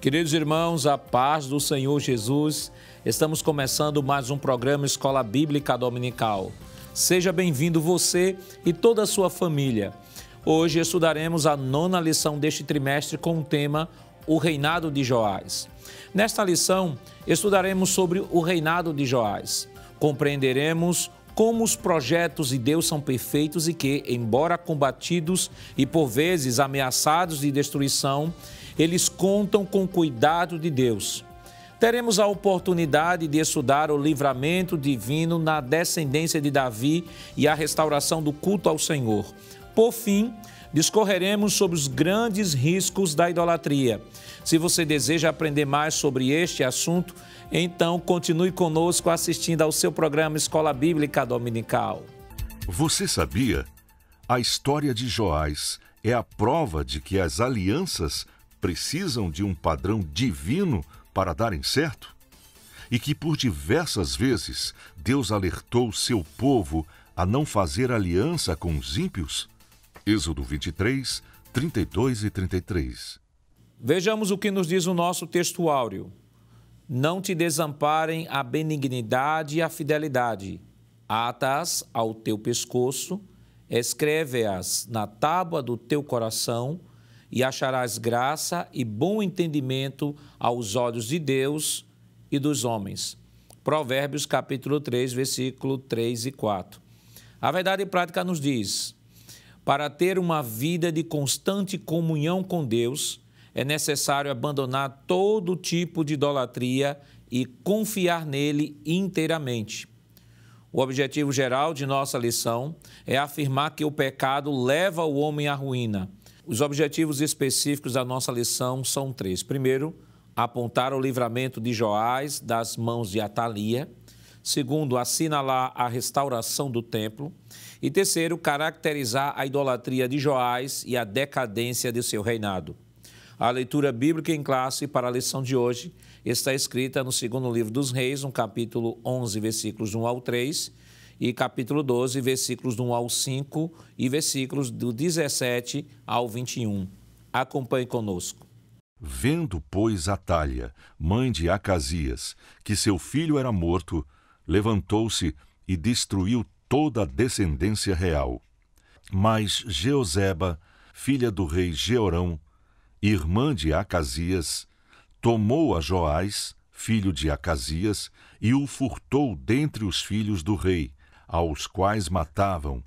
Queridos irmãos, a paz do Senhor Jesus, estamos começando mais um programa Escola Bíblica Dominical. Seja bem-vindo você e toda a sua família. Hoje estudaremos a nona lição deste trimestre com o tema O Reinado de Joás. Nesta lição, estudaremos sobre o reinado de Joás. Compreenderemos como os projetos de Deus são perfeitos e que, embora combatidos e por vezes ameaçados de destruição, eles contam com o cuidado de Deus. Teremos a oportunidade de estudar o livramento divino na descendência de Davi e a restauração do culto ao Senhor. Por fim, discorreremos sobre os grandes riscos da idolatria. Se você deseja aprender mais sobre este assunto, então continue conosco assistindo ao seu programa Escola Bíblica Dominical. Você sabia? A história de Joás é a prova de que as alianças precisam de um padrão divino para darem certo? E que por diversas vezes Deus alertou seu povo a não fazer aliança com os ímpios? Êxodo 23, 32 e 33. Vejamos o que nos diz o nosso texto Não te desamparem a benignidade e a fidelidade. Ata-as ao teu pescoço, escreve-as na tábua do teu coração e acharás graça e bom entendimento aos olhos de Deus e dos homens. Provérbios capítulo 3, versículo 3 e 4. A verdade prática nos diz: para ter uma vida de constante comunhão com Deus, é necessário abandonar todo tipo de idolatria e confiar nele inteiramente. O objetivo geral de nossa lição é afirmar que o pecado leva o homem à ruína os objetivos específicos da nossa lição são três. Primeiro, apontar o livramento de Joás das mãos de Atalia. Segundo, assinalar a restauração do templo. E terceiro, caracterizar a idolatria de Joás e a decadência de seu reinado. A leitura bíblica em classe para a lição de hoje está escrita no segundo livro dos Reis, no capítulo 11, versículos 1 ao 3, e capítulo 12, versículos 1 ao 5 e versículos do 17 ao 21. Acompanhe conosco. Vendo, pois, Atalha, mãe de Acasias, que seu filho era morto, levantou-se e destruiu toda a descendência real. Mas Jeoseba, filha do rei Georão, irmã de Acasias, tomou a Joás, filho de Acasias, e o furtou dentre os filhos do rei, aos quais matavam,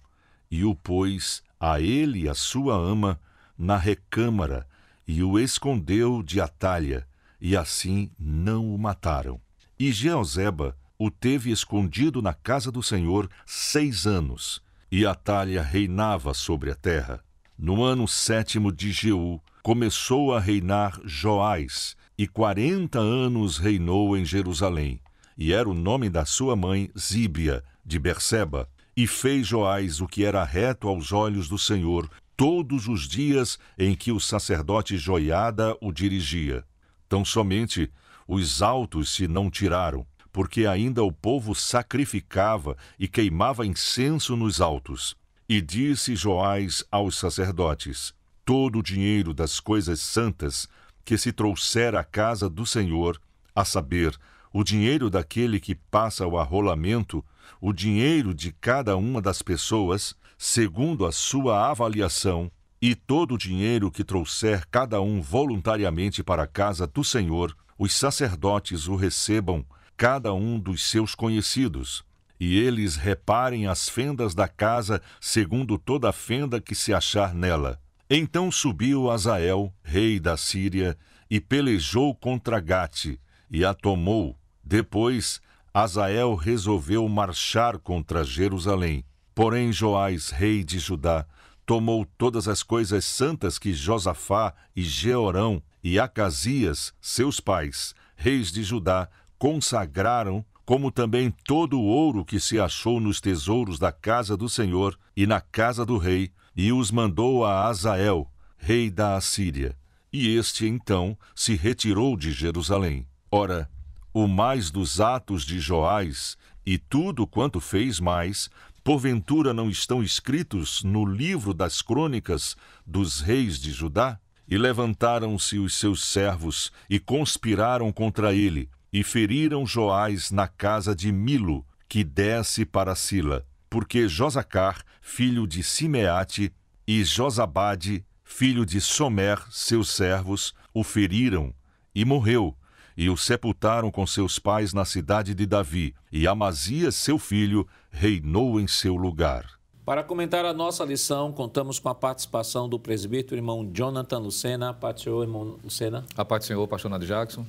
e o pôs a ele e a sua ama na recâmara, e o escondeu de atalha, e assim não o mataram. E Jeozeba o teve escondido na casa do Senhor seis anos, e Atalha reinava sobre a terra. No ano sétimo de Jeú, começou a reinar Joás, e quarenta anos reinou em Jerusalém e era o nome da sua mãe Zíbia, de Berseba. E fez Joás o que era reto aos olhos do Senhor todos os dias em que o sacerdote Joiada o dirigia. Tão somente os altos se não tiraram, porque ainda o povo sacrificava e queimava incenso nos altos. E disse Joás aos sacerdotes: Todo o dinheiro das coisas santas que se trouxer à casa do Senhor, a saber, o dinheiro daquele que passa o arrolamento, o dinheiro de cada uma das pessoas, segundo a sua avaliação, e todo o dinheiro que trouxer cada um voluntariamente para a casa do Senhor, os sacerdotes o recebam, cada um dos seus conhecidos. E eles reparem as fendas da casa, segundo toda a fenda que se achar nela. Então subiu Azael, rei da Síria, e pelejou contra Gate, e a tomou, depois, Azael resolveu marchar contra Jerusalém. Porém, Joás, rei de Judá, tomou todas as coisas santas que Josafá e Jeorão e Acasias, seus pais, reis de Judá, consagraram, como também todo o ouro que se achou nos tesouros da casa do Senhor e na casa do rei, e os mandou a Azael, rei da Assíria. E este então se retirou de Jerusalém. Ora, o mais dos atos de Joás e tudo quanto fez mais, porventura não estão escritos no livro das crônicas dos reis de Judá? E levantaram-se os seus servos e conspiraram contra ele, e feriram Joás na casa de Milo, que desce para Sila, porque Josacar, filho de Simeate, e Josabade, filho de Somer, seus servos, o feriram, e morreu e o sepultaram com seus pais na cidade de Davi, e Amazias, seu filho, reinou em seu lugar. Para comentar a nossa lição, contamos com a participação do presbítero irmão Jonathan Lucena. A parte Senhor, irmão Lucena. A parte Senhor, apaixonado Jackson.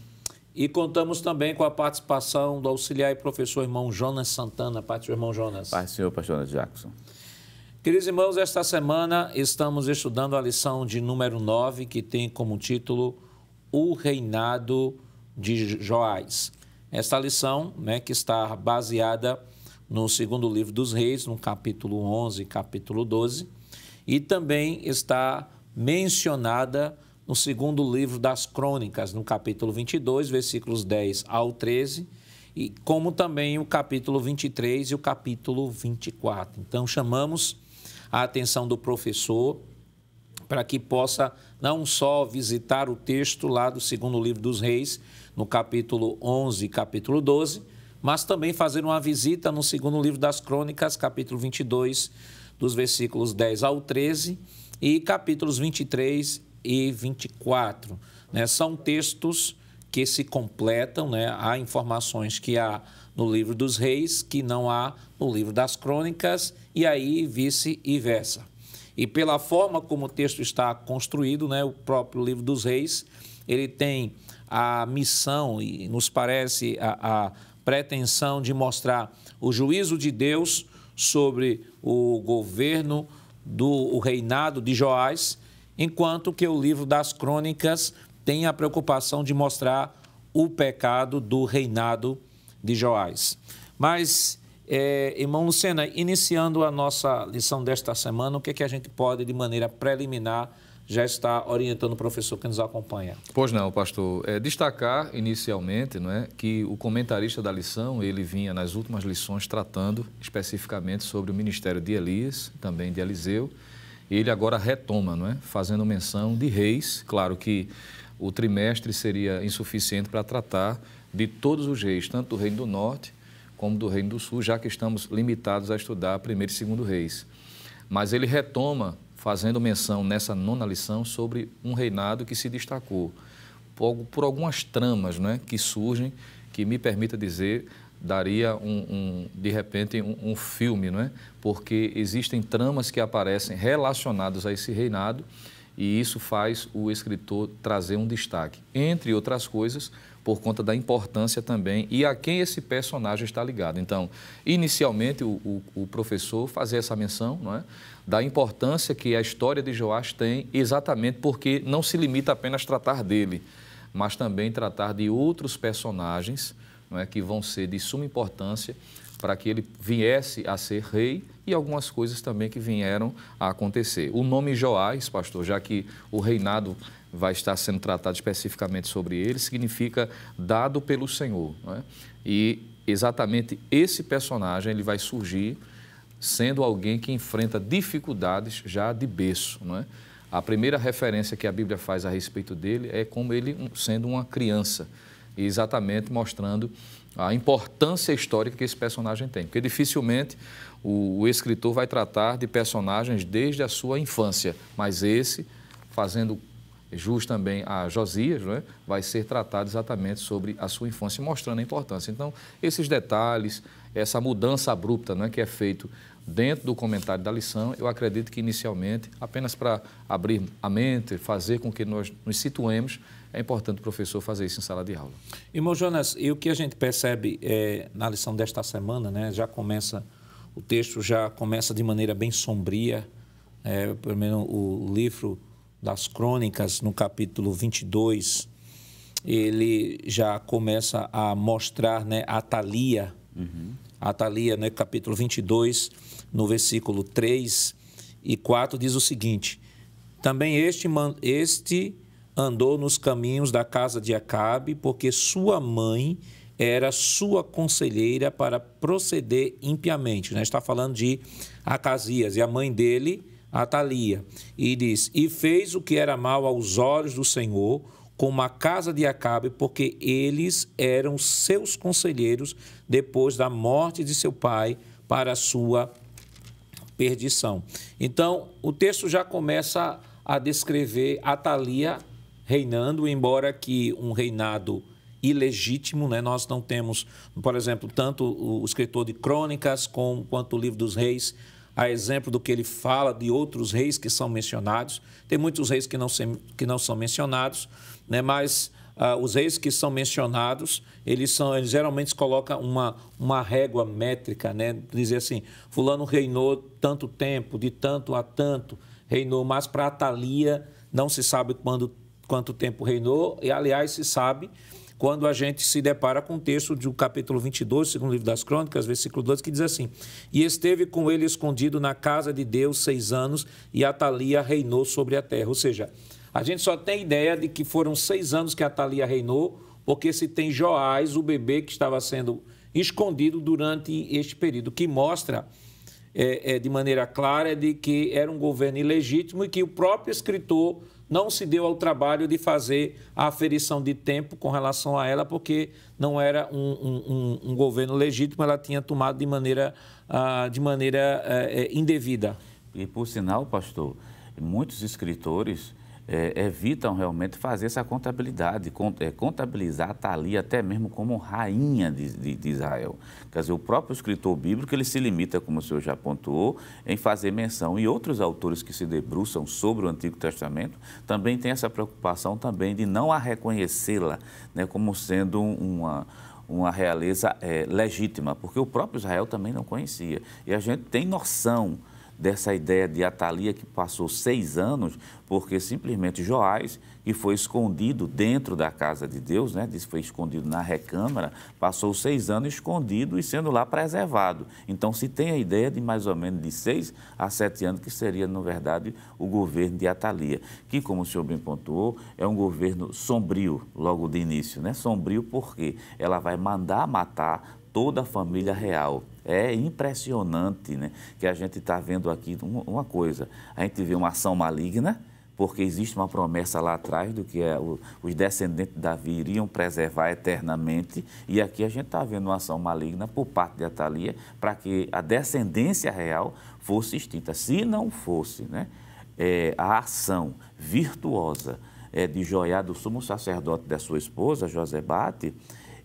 E contamos também com a participação do auxiliar e professor irmão Jonas Santana. A parte irmão Jonas. Pai Senhor, apaixonado Jackson. Queridos irmãos, esta semana estamos estudando a lição de número 9, que tem como título O Reinado de Joás. Esta lição, né, que está baseada no segundo livro dos Reis, no capítulo 11 capítulo 12, e também está mencionada no segundo livro das Crônicas, no capítulo 22, versículos 10 ao 13, e como também o capítulo 23 e o capítulo 24. Então chamamos a atenção do professor para que possa não só visitar o texto lá do segundo livro dos Reis, no capítulo 11 e capítulo 12, mas também fazendo uma visita no segundo livro das Crônicas, capítulo 22, dos versículos 10 ao 13 e capítulos 23 e 24. Né? São textos que se completam, né? há informações que há no livro dos reis, que não há no livro das crônicas, e aí vice e versa. E pela forma como o texto está construído, né? o próprio livro dos reis, ele tem a missão e nos parece a, a pretensão de mostrar o juízo de Deus sobre o governo do o reinado de Joás, enquanto que o livro das crônicas tem a preocupação de mostrar o pecado do reinado de Joás. Mas, é, irmão Lucena, iniciando a nossa lição desta semana, o que, é que a gente pode, de maneira preliminar, já está orientando o professor que nos acompanha. Pois não, pastor. É, destacar inicialmente não é, que o comentarista da lição, ele vinha nas últimas lições tratando especificamente sobre o ministério de Elias, também de Eliseu, ele agora retoma, não é, fazendo menção de reis, claro que o trimestre seria insuficiente para tratar de todos os reis, tanto do reino do norte como do reino do sul, já que estamos limitados a estudar primeiro e segundo reis. Mas ele retoma fazendo menção nessa nona lição sobre um reinado que se destacou por, por algumas tramas né, que surgem, que me permita dizer, daria um, um de repente um, um, filme, né? porque existem tramas que aparecem relacionadas a esse reinado e isso faz o escritor trazer um destaque, entre outras coisas, por conta da importância também e a quem esse personagem está ligado. Então, inicialmente, o, o, o professor fazia essa menção, não é? da importância que a história de Joás tem, exatamente porque não se limita apenas a tratar dele, mas também tratar de outros personagens não é, que vão ser de suma importância para que ele viesse a ser rei e algumas coisas também que vieram a acontecer. O nome Joás, pastor, já que o reinado vai estar sendo tratado especificamente sobre ele, significa dado pelo Senhor. Não é? E exatamente esse personagem ele vai surgir sendo alguém que enfrenta dificuldades já de berço. Não é? A primeira referência que a Bíblia faz a respeito dele é como ele sendo uma criança, exatamente mostrando a importância histórica que esse personagem tem, porque dificilmente o, escritor vai tratar de personagens desde a sua infância, mas esse, fazendo jus também a Josias, é? vai ser tratado exatamente sobre a sua infância, mostrando a importância. Então, esses detalhes, essa mudança abrupta é que é feito dentro do comentário da lição, eu acredito que inicialmente, apenas para abrir a mente, fazer com que nós nos situemos, é importante o professor fazer isso em sala de aula. Irmão Jonas, e o que a gente percebe é, na lição desta semana, né, já começa, o texto já começa de maneira bem sombria, é, pelo menos o livro das crônicas, no capítulo 22, ele já começa a mostrar né, a Thalia, uhum a Thalia, né, capítulo 22, no versículo 3 e 4, diz o seguinte: Também este, este andou nos caminhos da casa de Acabe, porque sua mãe era sua conselheira para proceder impiamente. Né? Está falando de Acasias e a mãe dele, Atalia. E diz: E fez o que era mal aos olhos do Senhor, como a casa de Acabe, porque eles eram seus conselheiros depois da morte de seu pai para a sua perdição. Então, o texto já começa a descrever Atalia reinando, embora que um reinado ilegítimo, né? Nós não temos, por exemplo, tanto o escritor de Crônicas como quanto o livro dos Reis, a exemplo do que ele fala de outros reis que são mencionados. Tem muitos reis que não, se, que não são mencionados, né? mas ah, os reis que são mencionados, eles, são, eles geralmente colocam uma, uma régua métrica, né? dizer assim, fulano reinou tanto tempo, de tanto a tanto reinou, mas para Atalia não se sabe quando, quanto tempo reinou, e aliás se sabe quando a gente se depara com o texto do capítulo 22, segundo livro das Crônicas, versículo 12, que diz assim: E esteve com ele escondido na casa de Deus seis anos, e Atalia reinou sobre a terra. Ou seja, a gente só tem ideia de que foram seis anos que Atalia reinou, porque se tem Joás, o bebê que estava sendo escondido durante este período, que mostra é, é, de maneira clara de que era um governo ilegítimo e que o próprio escritor não se deu ao trabalho de fazer a aferição de tempo com relação a ela, porque não era um, um, um governo legítimo, ela tinha tomado de maneira, uh, de maneira uh, indevida. E, por sinal, pastor, muitos escritores é, evitam realmente fazer essa contabilidade, é, contabilizar a tá Thalia até mesmo como rainha de, de, de, Israel. Quer dizer, o próprio escritor bíblico ele se limita, como o senhor já apontou, em fazer menção. E outros autores que se debruçam sobre o Antigo Testamento também têm essa preocupação também de não a reconhecê-la né, como sendo uma uma realeza é, legítima, porque o próprio Israel também não conhecia. E a gente tem noção dessa ideia de Atalia que passou seis anos, porque simplesmente Joás, que foi escondido dentro da casa de Deus, né, disse foi escondido na recâmara, passou seis anos escondido e sendo lá preservado. Então se tem a ideia de mais ou menos de seis a sete anos, que seria, na verdade, o governo de Atalia, que, como o senhor bem pontuou, é um governo sombrio logo de início, né? Sombrio porque ela vai mandar matar toda a família real. É impressionante né, que a gente está vendo aqui uma coisa. A gente vê uma ação maligna, porque existe uma promessa lá atrás do que é o, os descendentes de Davi iriam preservar eternamente. E aqui a gente está vendo uma ação maligna por parte de Atalia para que a descendência real fosse extinta. Se não fosse né, é, a ação virtuosa é, de Joiá, do sumo sacerdote da sua esposa, José Bate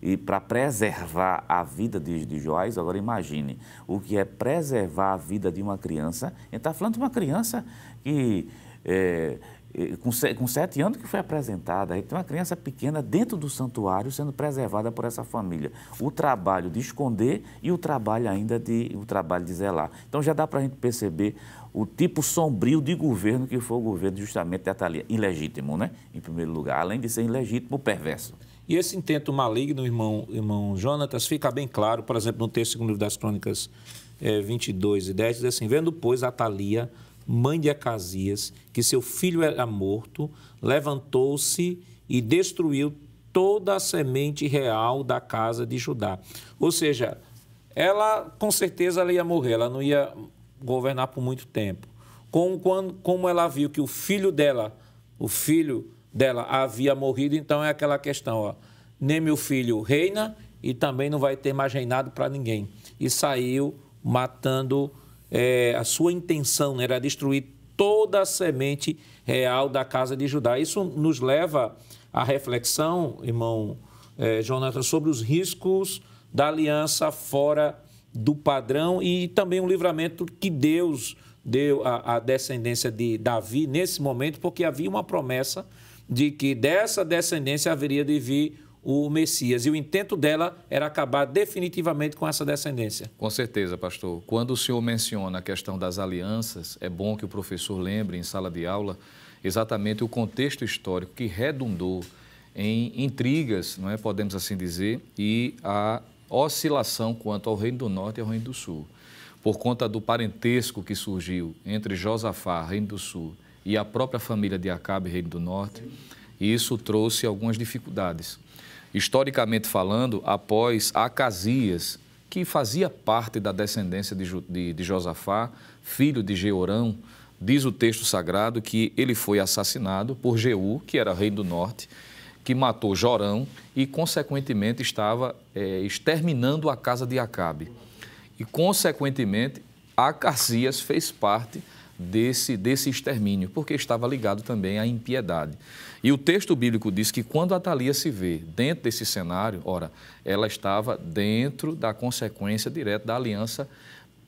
e para preservar a vida de, de Joás, agora imagine o que é preservar a vida de uma criança. A gente está falando de uma criança que. É, é com, com sete anos que foi apresentada, tem uma criança pequena dentro do santuário sendo preservada por essa família. O trabalho de esconder e o trabalho ainda de o trabalho de zelar. Então já dá para a gente perceber o tipo sombrio de governo que foi o governo justamente de Atalia. Ilegítimo, né? Em primeiro lugar, além de ser ilegítimo, perverso. E esse intento maligno, irmão, irmão Jonatas, fica bem claro, por exemplo, no texto segundo livro das Crônicas é, eh, 22 e 10, diz assim: Vendo, pois, Atalia, mãe de Acasias, que seu filho era morto, levantou-se e destruiu toda a semente real da casa de Judá. Ou seja, ela com certeza ela ia morrer, ela não ia governar por muito tempo. Como, quando, como ela viu que o filho dela, o filho dela havia morrido, então é aquela questão, ó, nem meu filho reina e também não vai ter mais reinado para ninguém. E saiu matando é, a sua intenção né, era destruir toda a semente real da casa de Judá. Isso nos leva à reflexão, irmão é, Jonathan, sobre os riscos da aliança fora do padrão e também o livramento que Deus deu à descendência de Davi nesse momento, porque havia uma promessa de que dessa descendência haveria de vir o Messias. E o intento dela era acabar definitivamente com essa descendência. Com certeza, pastor. Quando o senhor menciona a questão das alianças, é bom que o professor lembre em sala de aula exatamente o contexto histórico que redundou em intrigas, não é? podemos assim dizer, e a oscilação quanto ao Reino do Norte e ao Reino do Sul. Por conta do parentesco que surgiu entre Josafá, Reino do Sul, e a própria família de Acabe, rei do norte, e isso trouxe algumas dificuldades. Historicamente falando, após Acasias, que fazia parte da descendência de, de, de Josafá, filho de Georão, diz o texto sagrado que ele foi assassinado por Jeú, que era rei do norte, que matou Jorão e, consequentemente, estava é, exterminando a casa de Acabe. E, consequentemente, Acasias fez parte desse, desse extermínio, porque estava ligado também à impiedade. E o texto bíblico diz que quando Atalia se vê dentro desse cenário, ora, ela estava dentro da consequência direta da aliança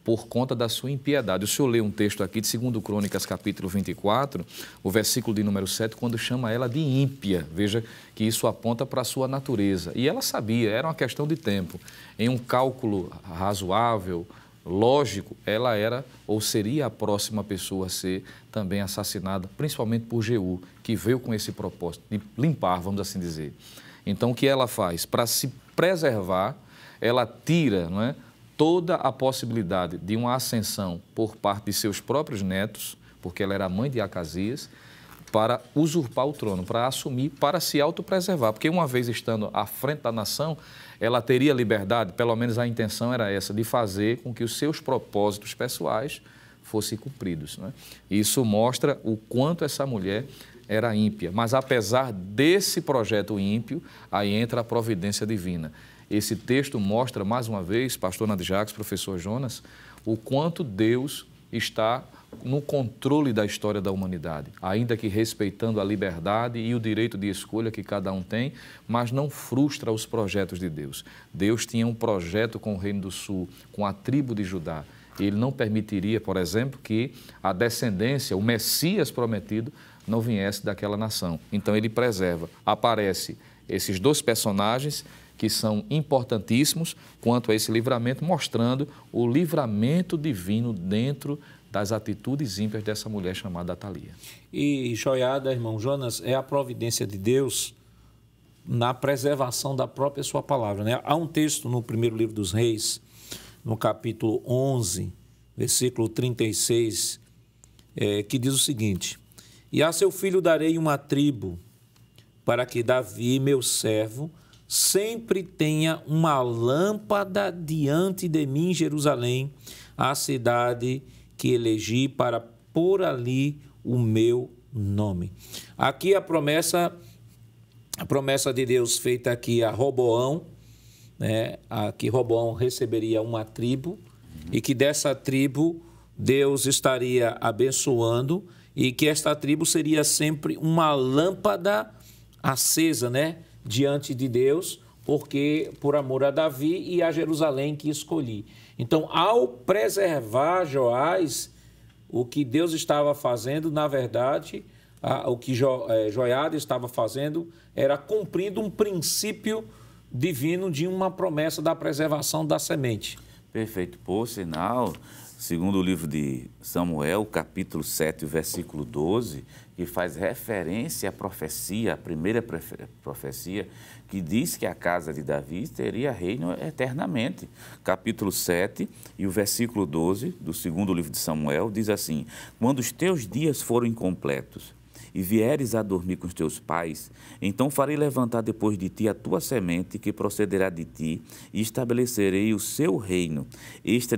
por conta da sua impiedade. O senhor lê um texto aqui de 2 Crônicas, capítulo 24, o versículo de número 7, quando chama ela de ímpia. Veja que isso aponta para a sua natureza. E ela sabia, era uma questão de tempo. Em um cálculo razoável, lógico, ela era ou seria a próxima pessoa a ser também assassinada, principalmente por Jeú, que veio com esse propósito de limpar, vamos assim dizer. Então, o que ela faz? Para se preservar, ela tira não é, toda a possibilidade de uma ascensão por parte de seus próprios netos, porque ela era mãe de Acasias, para usurpar o trono, para assumir, para se autopreservar. Porque uma vez estando à frente da nação, ela teria liberdade, pelo menos a intenção era essa, de fazer com que os seus propósitos pessoais fossem cumpridos. Né? Isso mostra o quanto essa mulher era ímpia. Mas apesar desse projeto ímpio, aí entra a providência divina. Esse texto mostra, mais uma vez, pastor Nadjax, professor Jonas, o quanto Deus está no controle da história da humanidade, ainda que respeitando a liberdade e o direito de escolha que cada um tem, mas não frustra os projetos de Deus. Deus tinha um projeto com o Reino do Sul, com a tribo de Judá. Ele não permitiria, por exemplo, que a descendência, o Messias prometido, não viesse daquela nação. Então ele preserva. Aparece esses dois personagens que são importantíssimos quanto a esse livramento, mostrando o livramento divino dentro das atitudes ímpias dessa mulher chamada Atalia. E joiada, irmão Jonas, é a providência de Deus na preservação da própria sua palavra. Né? Há um texto no primeiro livro dos reis, no capítulo 11, versículo 36, é, que diz o seguinte, E a seu filho darei uma tribo, para que Davi, meu servo, sempre tenha uma lâmpada diante de mim em Jerusalém, a cidade que elegi para pôr ali o meu nome. Aqui a promessa, a promessa de Deus feita aqui a Roboão, né, a que Roboão receberia uma tribo e que dessa tribo Deus estaria abençoando e que esta tribo seria sempre uma lâmpada acesa, né, diante de Deus, porque por amor a Davi e a Jerusalém que escolhi. Então, ao preservar Joás, o que Deus estava fazendo, na verdade, a, o que jo, é, Joiada estava fazendo era cumprindo um princípio divino de uma promessa da preservação da semente. Perfeito. Por sinal, segundo o livro de Samuel, capítulo 7, versículo 12, que faz referência à profecia, à primeira profecia, que diz que a casa de Davi teria reino eternamente. Capítulo 7 e o versículo 12 do segundo livro de Samuel diz assim: Quando os teus dias forem completos e vieres a dormir com os teus pais, então farei levantar depois de ti a tua semente, que procederá de ti, e estabelecerei o seu reino. Este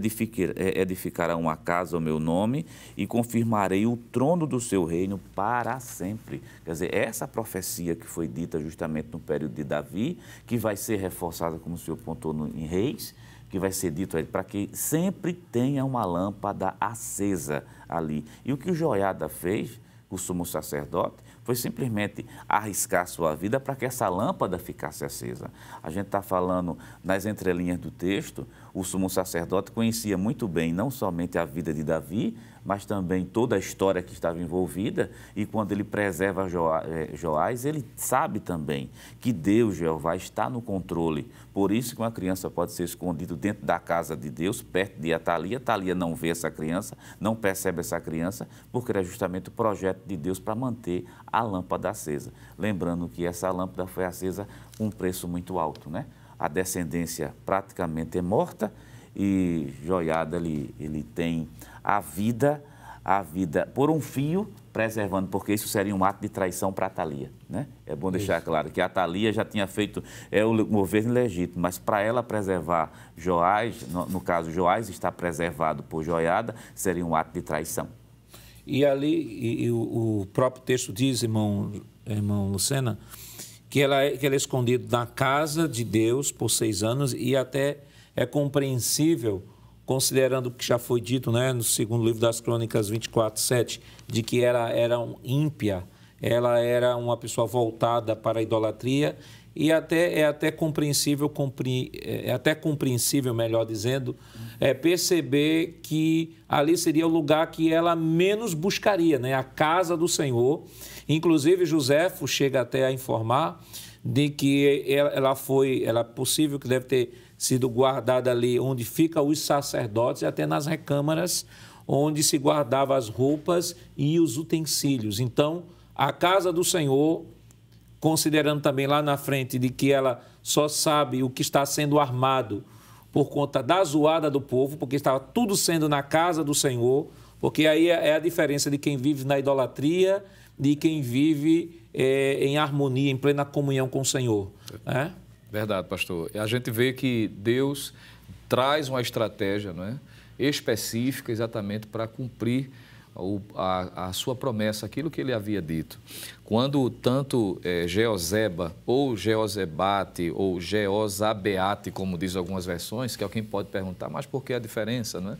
é, edificará uma casa ao meu nome, e confirmarei o trono do seu reino para sempre. Quer dizer, é essa profecia que foi dita justamente no período de Davi, que vai ser reforçada, como o senhor apontou em Reis, que vai ser dito para que sempre tenha uma lâmpada acesa ali. E o que o Joiada fez o sumo sacerdote, foi simplesmente arriscar sua vida para que essa lâmpada ficasse acesa. A gente está falando nas entrelinhas do texto, o sumo sacerdote conhecia muito bem não somente a vida de Davi, mas também toda a história que estava envolvida. E quando ele preserva eh, Joás, ele sabe também que Deus, Jeová, está no controle. Por isso que uma criança pode ser escondida dentro da casa de Deus, perto de Atalia. Atalia não vê essa criança, não percebe essa criança, porque era justamente o projeto de Deus para manter a lâmpada acesa. Lembrando que essa lâmpada foi acesa com um preço muito alto, né? A descendência praticamente é morta e Joiada ele, ele tem a vida, a vida por um fio, preservando, porque isso seria um ato de traição para a Thalia. Né? É bom deixar isso. claro que a Thalia já tinha feito é o governo legítimo, mas para ela preservar Joás, no, no caso Joás está preservado por Joiada, seria um ato de traição. E ali, e, e o, o, próprio texto diz, irmão, irmão Lucena, que ela, é, que ela é escondida na casa de Deus por seis anos e até é compreensível considerando o que já foi dito né, no segundo livro das Crônicas 24, 7, de que ela era um ímpia, ela era uma pessoa voltada para a idolatria, e até, é até compreensível, compre, é até compreensível, melhor dizendo, é perceber que ali seria o lugar que ela menos buscaria, né? a casa do Senhor. Inclusive, Joséfo chega até a informar de que ela, ela foi, ela é possível que deve ter sido guardada ali onde fica os sacerdotes e até nas recâmaras onde se guardava as roupas e os utensílios. Então, a casa do Senhor, considerando também lá na frente de que ela só sabe o que está sendo armado por conta da zoada do povo, porque estava tudo sendo na casa do Senhor, porque aí é, é a diferença de quem vive na idolatria de quem vive é, em harmonia, em plena comunhão com o Senhor. É. Verdade, pastor. A gente vê que Deus traz uma estratégia não é? específica exatamente para cumprir a, a, sua promessa, aquilo que ele havia dito. Quando tanto é, Geozeba, ou Geozebate, ou Geozabeate, como diz algumas versões, que é alguém pode perguntar, mas por que a diferença, não é?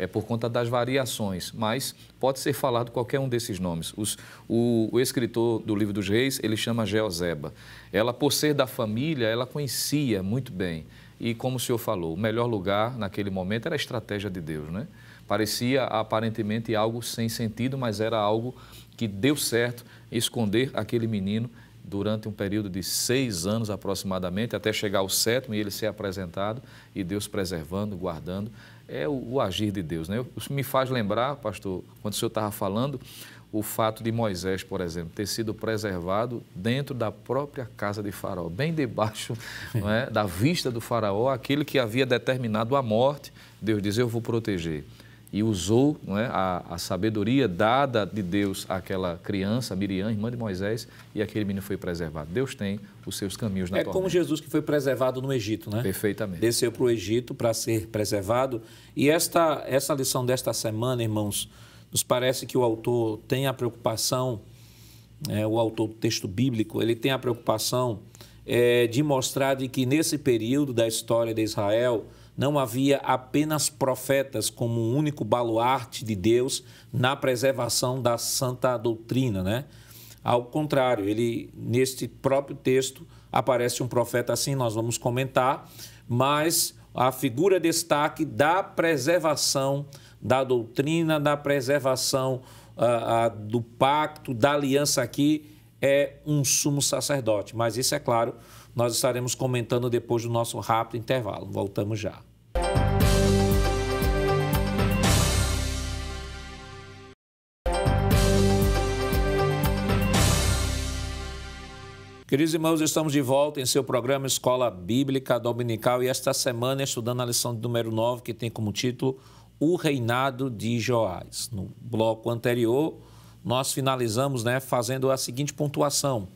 é, por conta das variações, mas pode ser falado qualquer um desses nomes. Os, o, o, escritor do Livro dos Reis, ele chama Geoseba. Ela, por ser da família, ela conhecia muito bem. E como o senhor falou, o melhor lugar naquele momento era a estratégia de Deus, né? Parecia aparentemente algo sem sentido, mas era algo que deu certo esconder aquele menino durante um período de seis anos aproximadamente, até chegar ao sétimo e ele ser apresentado, e Deus preservando, guardando é o, o agir de Deus. Né? Isso me faz lembrar, pastor, quando o senhor estava falando, o fato de Moisés, por exemplo, ter sido preservado dentro da própria casa de Faraó, bem debaixo é, da vista do Faraó, aquele que havia determinado a morte, Deus diz: Eu vou proteger e usou é, a, a, sabedoria dada de Deus àquela criança, Miriam, irmã de Moisés, e aquele menino foi preservado. Deus tem os seus caminhos na É tormenta. como Jesus que foi preservado no Egito, né? Perfeitamente. Desceu para o Egito para ser preservado. E esta, essa lição desta semana, irmãos, nos parece que o autor tem a preocupação, é, o autor do texto bíblico, ele tem a preocupação é, de mostrar de que nesse período da história de Israel, não havia apenas profetas como um único baluarte de Deus na preservação da santa doutrina, né? Ao contrário, ele neste próprio texto aparece um profeta assim, nós vamos comentar, mas a figura destaque da preservação da doutrina, da preservação uh, uh, do pacto, da aliança aqui é um sumo sacerdote. Mas isso é claro, nós estaremos comentando depois do nosso rápido intervalo. Voltamos já. Queridos irmãos, estamos de volta em seu programa Escola Bíblica Dominical e esta semana estudando a lição de número 9, que tem como título O Reinado de Joás. No bloco anterior, nós finalizamos né, fazendo a seguinte pontuação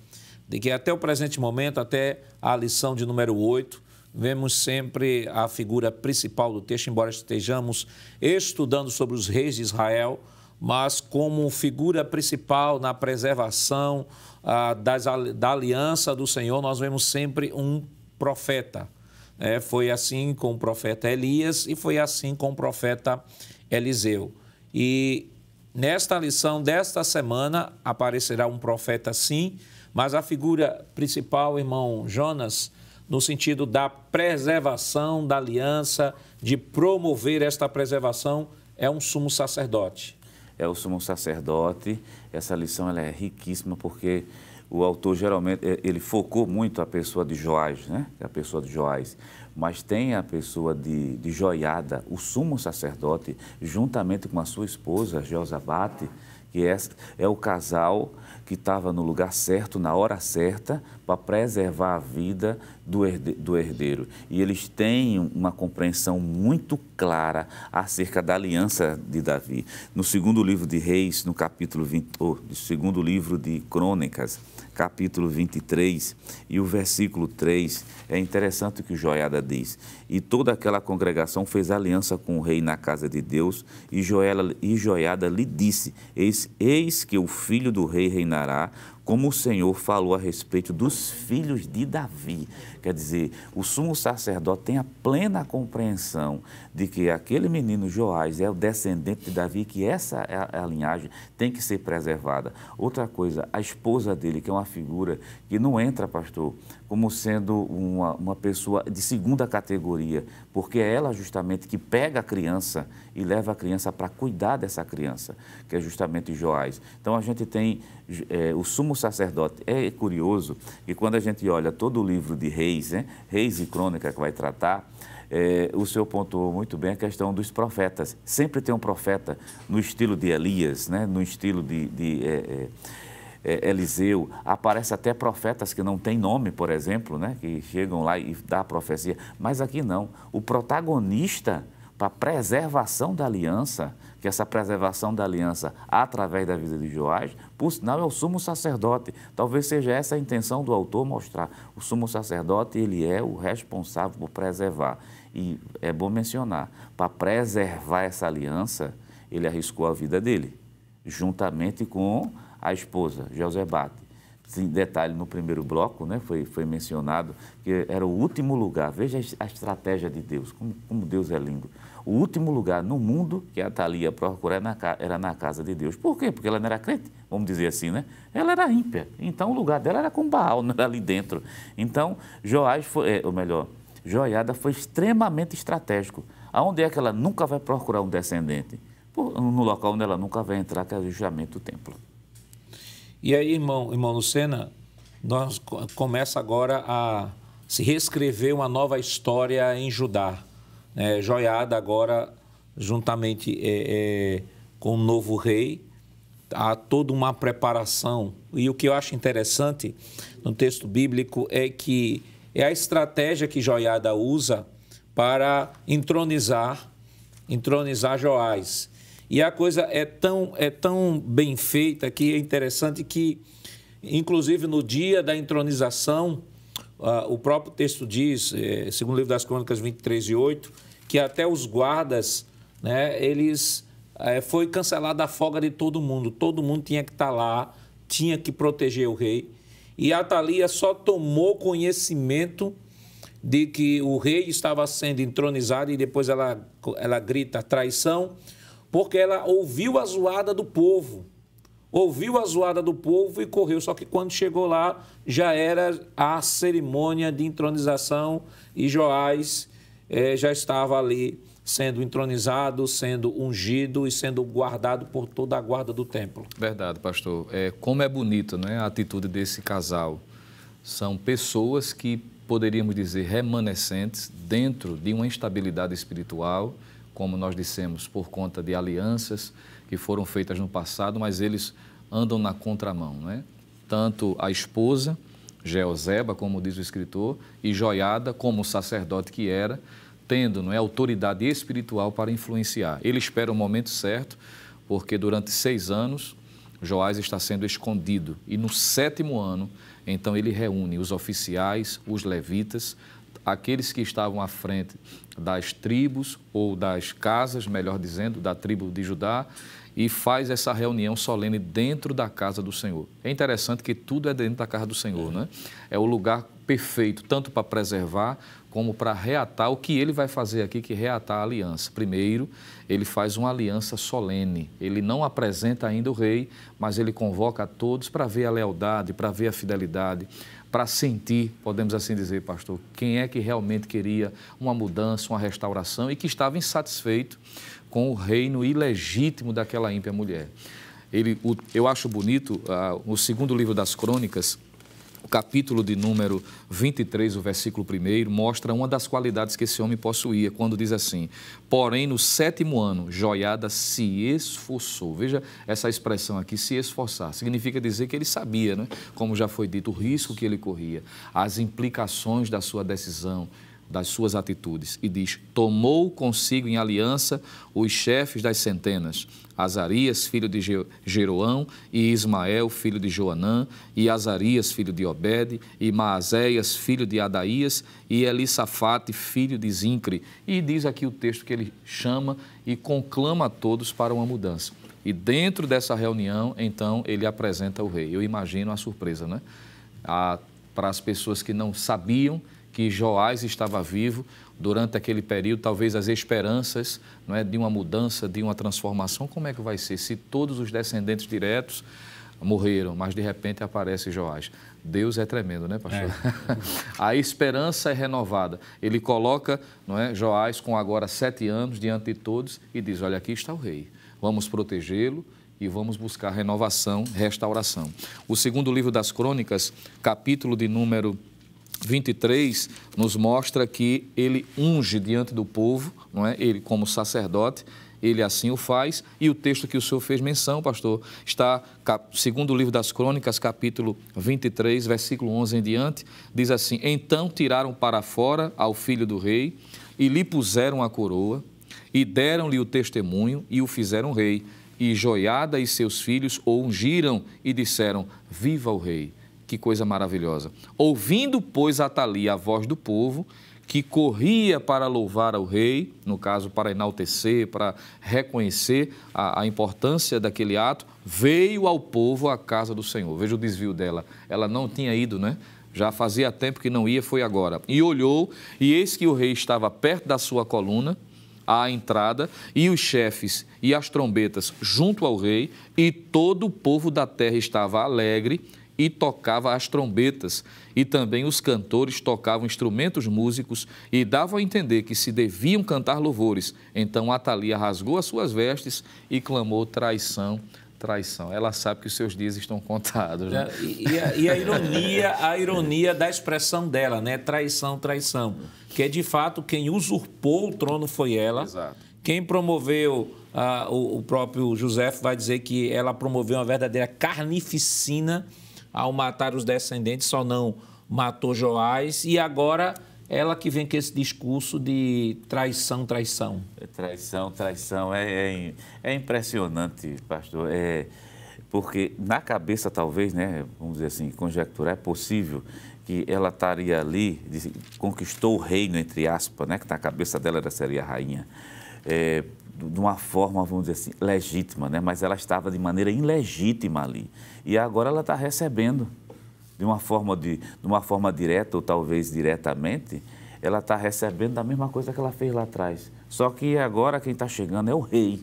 de que até o presente momento, até a lição de número 8, vemos sempre a figura principal do texto, embora estejamos estudando sobre os reis de Israel, mas como figura principal na preservação ah, das, da aliança do Senhor, nós vemos sempre um profeta. É, foi assim com o profeta Elias e foi assim com o profeta Eliseu. E nesta lição desta semana aparecerá um profeta, sim, mas a figura principal, irmão Jonas, no sentido da preservação da aliança, de promover esta preservação, é um sumo sacerdote. É o sumo sacerdote. Essa lição ela é riquíssima porque o autor geralmente ele focou muito a pessoa de Joás, né? A pessoa de Joás, mas tem a pessoa de, de Joiada, o sumo sacerdote, juntamente com a sua esposa Josabate que é, é o casal que estava no lugar certo, na hora certa, para preservar a vida do, herde do herdeiro. E eles têm uma compreensão muito clara acerca da aliança de Davi. No segundo livro de Reis, no capítulo 20, ou oh, segundo livro de Crônicas, capítulo 23 e o versículo 3, é interessante o que o Joiada diz. E toda aquela congregação fez aliança com o rei na casa de Deus, e, Joela, e Joiada lhe disse: eis, eis que o filho do rei reinará, como o Senhor falou a respeito dos filhos de Davi. Quer dizer, o sumo sacerdote tem a plena compreensão de que aquele menino Joás é o descendente de Davi, que essa é, é a linhagem tem que ser preservada. Outra coisa, a esposa dele, que é uma figura que não entra, pastor, como sendo uma, uma pessoa de segunda categoria, porque é ela justamente que pega a criança e leva a criança para cuidar dessa criança, que é justamente Joás. Então a gente tem é, o sumo sacerdote. É curioso que quando a gente olha todo o livro de Reis, Reis, né? Reis e Crônica que vai tratar. É, o senhor pontuou muito bem a questão dos profetas. Sempre tem um profeta no estilo de Elias, né? no estilo de, de é, é, é Eliseu. Aparece até profetas que não têm nome, por exemplo, né? que chegam lá e dá a profecia. Mas aqui não. O protagonista para a preservação da aliança, que essa preservação da aliança através da vida de Joás, por sinal, é o sumo sacerdote. Talvez seja essa a intenção do autor mostrar. O sumo sacerdote, ele é o responsável por preservar. E é bom mencionar, para preservar essa aliança, ele arriscou a vida dele, juntamente com a esposa, Josebate detalhe, no primeiro bloco, né, foi, foi mencionado que era o último lugar. Veja a estratégia de Deus, como, como Deus é lindo. O último lugar no mundo que a Thalia procurava é na, era na casa de Deus. Por quê? Porque ela não era crente, vamos dizer assim, né? Ela era ímpia. Então, o lugar dela era com Baal, não era ali dentro. Então, Joás foi, é, ou melhor, Joiada foi extremamente estratégico. Aonde é que ela nunca vai procurar um descendente? No local onde ela nunca vai entrar, que é julgamento do templo. E aí, irmão, irmão Lucena, nós começa agora a se reescrever uma nova história em Judá, né? joiada agora juntamente é, é, com o novo rei, há toda uma preparação. E o que eu acho interessante no texto bíblico é que é a estratégia que Joiada usa para entronizar, entronizar Joás. E a coisa é tão, é tão bem feita que é interessante que, inclusive no dia da entronização, uh, o próprio texto diz, eh, segundo o livro das Crônicas 23 e 8, que até os guardas, né, eles eh, foi cancelada a folga de todo mundo. Todo mundo tinha que estar tá lá, tinha que proteger o rei. E a Thalia só tomou conhecimento de que o rei estava sendo entronizado e depois ela, ela grita traição porque ela ouviu a zoada do povo. Ouviu a zoada do povo e correu. Só que quando chegou lá, já era a cerimônia de entronização e Joás eh, já estava ali sendo entronizado, sendo ungido e sendo guardado por toda a guarda do templo. Verdade, pastor. É, como é bonito né, a atitude desse casal. São pessoas que poderíamos dizer remanescentes dentro de uma instabilidade espiritual como nós dissemos, por conta de alianças que foram feitas no passado, mas eles andam na contramão, não é? Tanto a esposa, Geoseba, como diz o escritor, e Joiada, como o sacerdote que era, tendo não é, autoridade espiritual para influenciar. Ele espera o momento certo, porque durante seis anos Joás está sendo escondido. E no sétimo ano, então ele reúne os oficiais, os levitas, aqueles que estavam à frente das tribos ou das casas, melhor dizendo, da tribo de Judá, e faz essa reunião solene dentro da casa do Senhor. É interessante que tudo é dentro da casa do Senhor, né? É o lugar perfeito, tanto para preservar como para reatar o que ele vai fazer aqui, que reatar a aliança. Primeiro, ele faz uma aliança solene. Ele não apresenta ainda o rei, mas ele convoca a todos para ver a lealdade, para ver a fidelidade, para sentir, podemos assim dizer, pastor, quem é que realmente queria uma mudança, uma restauração e que estava insatisfeito com o reino ilegítimo daquela ímpia mulher. Ele, o, eu acho bonito, uh, o segundo livro das crônicas, o capítulo de número 23, o versículo 1, mostra uma das qualidades que esse homem possuía, quando diz assim: Porém, no sétimo ano, Joiada se esforçou. Veja essa expressão aqui, se esforçar. Significa dizer que ele sabia, né? como já foi dito, o risco que ele corria, as implicações da sua decisão, das suas atitudes e diz: Tomou consigo em aliança os chefes das centenas, Azarias, filho de Jeroão, e Ismael, filho de Joanã, e Azarias, filho de Obed, e Maazéias, filho de Adaías, e Elisafate, filho de Zincre. E diz aqui o texto que ele chama e conclama a todos para uma mudança. E dentro dessa reunião, então, ele apresenta o rei. Eu imagino a surpresa, né? A, ah, para as pessoas que não sabiam que Joás estava vivo durante aquele período, talvez as esperanças não é, de uma mudança, de uma transformação, como é que vai ser? Se todos os descendentes diretos morreram, mas de repente aparece Joás. Deus é tremendo, né, pastor? É. a esperança é renovada. Ele coloca não é, Joás com agora sete anos diante de todos e diz: Olha, aqui está o rei. Vamos protegê-lo e vamos buscar renovação, restauração. O segundo livro das Crônicas, capítulo de número 23 nos mostra que ele unge diante do povo, não é? ele como sacerdote, ele assim o faz. E o texto que o senhor fez menção, pastor, está segundo o livro das Crônicas, capítulo 23, versículo 11 em diante, diz assim: Então tiraram para fora ao filho do rei e lhe puseram a coroa e deram-lhe o testemunho e o fizeram rei. E Joiada e seus filhos o ungiram e disseram: Viva o rei! Que coisa maravilhosa. Ouvindo, pois, Atali a voz do povo, que corria para louvar ao rei, no caso, para enaltecer, para reconhecer a, a, importância daquele ato, veio ao povo à casa do Senhor. Veja o desvio dela. Ela não tinha ido, né? Já fazia tempo que não ia, foi agora. E olhou, e eis que o rei estava perto da sua coluna, à entrada, e os chefes e as trombetas junto ao rei, e todo o povo da terra estava alegre e tocava as trombetas, e também os cantores tocavam instrumentos músicos e davam a entender que se deviam cantar louvores. Então Atalia rasgou as suas vestes e clamou traição traição. Ela sabe que os seus dias estão contados. Né? E, a, e, a, ironia, a ironia da expressão dela, né? Traição, traição. Que é de fato quem usurpou o trono foi ela. Exato. Quem promoveu ah, o próprio José vai dizer que ela promoveu uma verdadeira carnificina ao matar os descendentes, só não matou Joás, e agora ela que vem com esse discurso de traição, traição. É traição, traição. É, é, é, impressionante, pastor. É, porque na cabeça, talvez, né, vamos dizer assim, conjecturar, é possível que ela estaria ali, conquistou o reino, entre aspas, né, que na cabeça dela era, seria a rainha. É, de uma forma, vamos dizer assim, legítima, né? mas ela estava de maneira ilegítima ali. E agora ela está recebendo, de uma, forma de, de uma forma direta ou talvez diretamente, ela está recebendo da mesma coisa que ela fez lá atrás. Só que agora quem está chegando é o rei,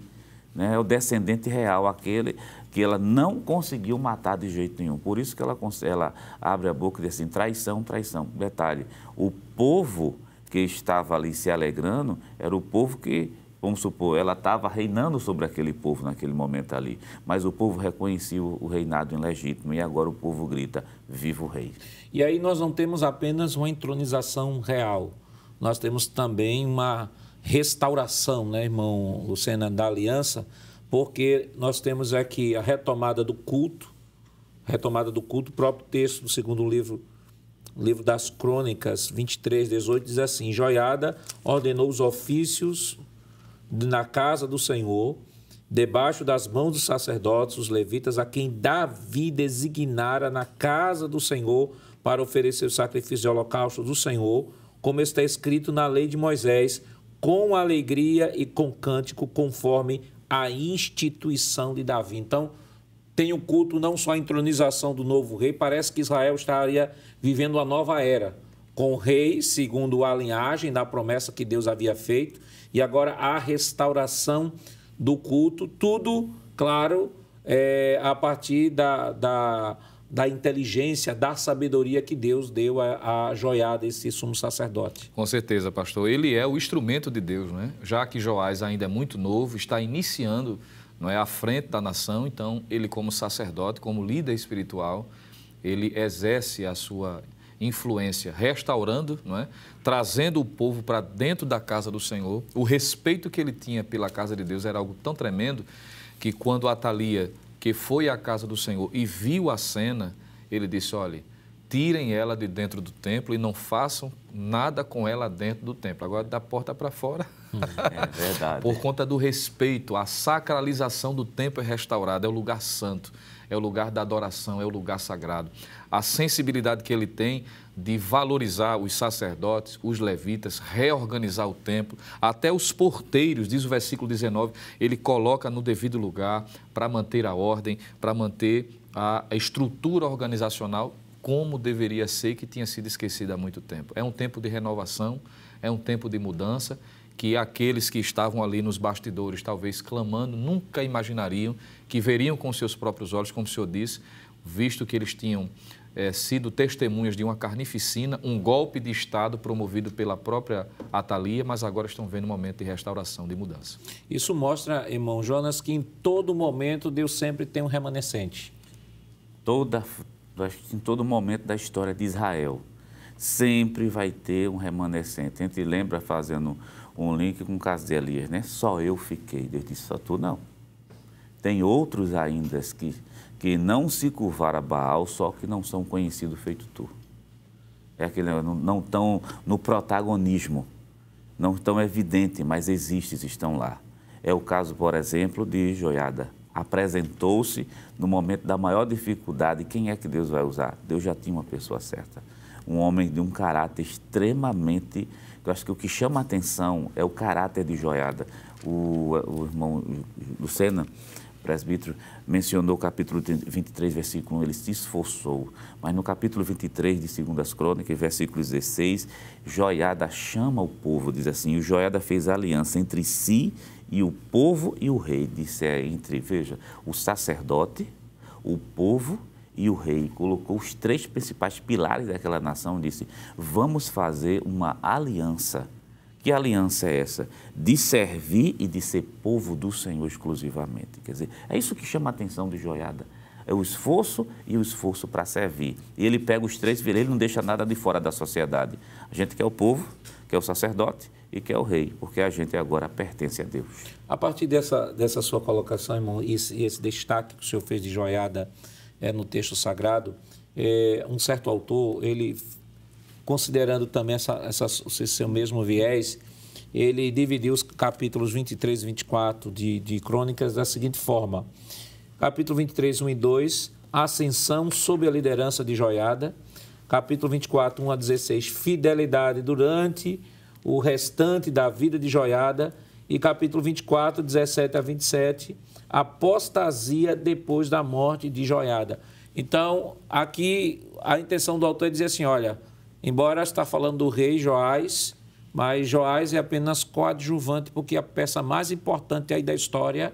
né? é o descendente real, aquele que ela não conseguiu matar de jeito nenhum. Por isso que ela, ela abre a boca e diz assim, traição, traição. Detalhe, o povo que estava ali se alegrando era o povo que vamos supor, ela estava reinando sobre aquele povo naquele momento ali, mas o povo reconhecia o reinado ilegítimo e agora o povo grita: Viva o rei! E aí nós não temos apenas uma entronização real, nós temos também uma restauração, né, irmão Lucena, da aliança, porque nós temos aqui é a retomada do culto, retomada do culto, o próprio texto do segundo livro livro das crônicas 23, 18, diz assim, Joiada ordenou os ofícios na casa do Senhor, debaixo das mãos dos sacerdotes, os levitas, a quem Davi designara na casa do Senhor para oferecer o sacrifício de holocausto do Senhor, como está escrito na lei de Moisés, com alegria e com cântico, conforme a instituição de Davi. Então, tem o culto não só a entronização do novo rei, parece que Israel estaria vivendo uma nova era com reis, segundo a linhagem da promessa que Deus havia feito, e agora a restauração do culto, tudo, claro, é, a partir da, da, da, inteligência, da sabedoria que Deus deu a, a esse sumo sacerdote. Com certeza, pastor. Ele é o instrumento de Deus, né? já que Joás ainda é muito novo, está iniciando não é à frente da nação, então ele como sacerdote, como líder espiritual, ele exerce a sua influência, restaurando, não é? trazendo o povo para dentro da casa do Senhor. O respeito que ele tinha pela casa de Deus era algo tão tremendo que quando Atalia, que foi à casa do Senhor e viu a cena, ele disse: olhe, tirem ela de dentro do templo e não façam nada com ela dentro do templo. Agora, da porta para fora. É verdade. Por conta do respeito, a sacralização do templo é restaurada, é o lugar santo é o lugar da adoração, é o lugar sagrado. A sensibilidade que ele tem de valorizar os sacerdotes, os levitas, reorganizar o templo, até os porteiros, diz o versículo 19, ele coloca no devido lugar para manter a ordem, para manter a estrutura organizacional como deveria ser, que tinha sido esquecida há muito tempo. É um tempo de renovação, é um tempo de mudança que aqueles que estavam ali nos bastidores, talvez clamando, nunca imaginariam que veriam com seus próprios olhos, como o senhor disse, visto que eles tinham é, sido testemunhas de uma carnificina, um golpe de Estado promovido pela própria Atalia, mas agora estão vendo um momento de restauração, de mudança. Isso mostra, irmão Jonas, que em todo momento Deus sempre tem um remanescente. Toda, em todo momento da história de Israel, sempre vai ter um remanescente. A gente lembra fazendo um link com o caso de Elias, né? Só eu fiquei. Deus disse, só tu não. Tem outros ainda que, que não se curvaram a Baal, só que não são conhecidos feito tu. É aquele, não estão no protagonismo, não estão evidente, mas existem, estão lá. É o caso, por exemplo, de Joiada. Apresentou-se no momento da maior dificuldade. Quem é que Deus vai usar? Deus já tinha uma pessoa certa. Um homem de um caráter extremamente eu acho que o que chama a atenção é o caráter de Joiada. O, o irmão Lucena, presbítero, mencionou o capítulo 23, versículo 1, ele se esforçou. Mas no capítulo 23 de 2 Crônicas, versículo 16, Joiada chama o povo, diz assim: o Joiada fez aliança entre si e o povo e o rei. Disse é entre, veja, o sacerdote, o povo e o rei colocou os três principais pilares daquela nação e disse: Vamos fazer uma aliança. Que aliança é essa? De servir e de ser povo do Senhor exclusivamente. Quer dizer, é isso que chama a atenção de Joiada. É o esforço e o esforço para servir. E ele pega os três ele não deixa nada de fora da sociedade. A gente quer o povo, quer o sacerdote e quer o rei, porque a gente agora pertence a Deus. A partir dessa, dessa sua colocação, irmão, e esse, esse destaque que o senhor fez de Joiada é, no texto sagrado, é, um certo autor, ele considerando também essa, essa, esse seu mesmo viés, ele dividiu os capítulos 23 e 24 de, de Crônicas da seguinte forma: capítulo 23, 1 e 2, ascensão sob a liderança de Joiada, capítulo 24, 1 a 16, fidelidade durante o restante da vida de Joiada, e capítulo 24, 17 a 27, apostasia depois da morte de Joiada. Então, aqui a intenção do autor é dizer assim: olha, embora está falando do rei Joás, mas Joás é apenas coadjuvante, porque a peça mais importante aí da história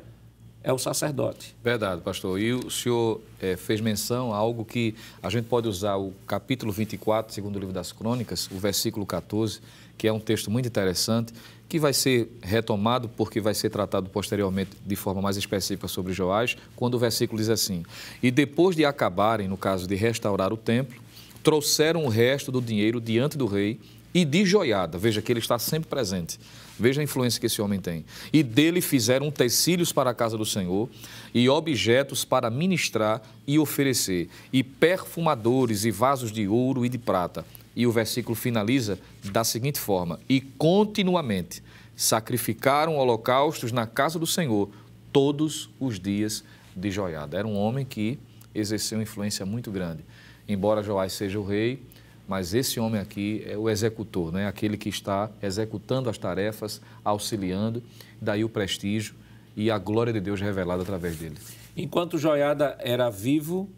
é o sacerdote. Verdade, pastor. E o senhor é, fez menção a algo que a gente pode usar o capítulo 24, segundo o livro das Crônicas, o versículo 14, que é um texto muito interessante, que vai ser retomado, porque vai ser tratado posteriormente de forma mais específica sobre Joás, quando o versículo diz assim: E depois de acabarem, no caso de restaurar o templo, trouxeram o resto do dinheiro diante do rei e de joiada, veja que ele está sempre presente, veja a influência que esse homem tem. E dele fizeram tecílios para a casa do Senhor e objetos para ministrar e oferecer, e perfumadores e vasos de ouro e de prata e o versículo finaliza da seguinte forma: E continuamente sacrificaram holocaustos na casa do Senhor todos os dias de Joiada. Era um homem que exerceu influência muito grande. Embora Joás seja o rei, mas esse homem aqui é o executor, né? aquele que está executando as tarefas, auxiliando, daí o prestígio e a glória de Deus revelada através dele. Enquanto Joiada era vivo,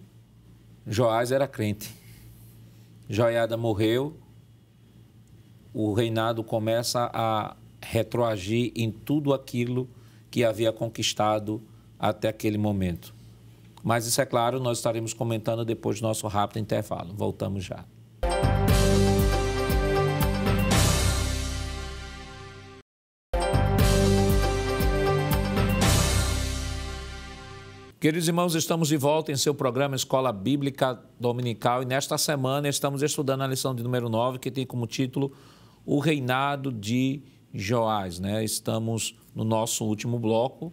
Joás era crente. Joiada morreu, o reinado começa a retroagir em tudo aquilo que havia conquistado até aquele momento. Mas isso é claro, nós estaremos comentando depois do nosso rápido intervalo. Voltamos já. Queridos irmãos, estamos de volta em seu programa Escola Bíblica Dominical e nesta semana estamos estudando a lição de número 9, que tem como título O Reinado de Joás. Né? Estamos no nosso último bloco,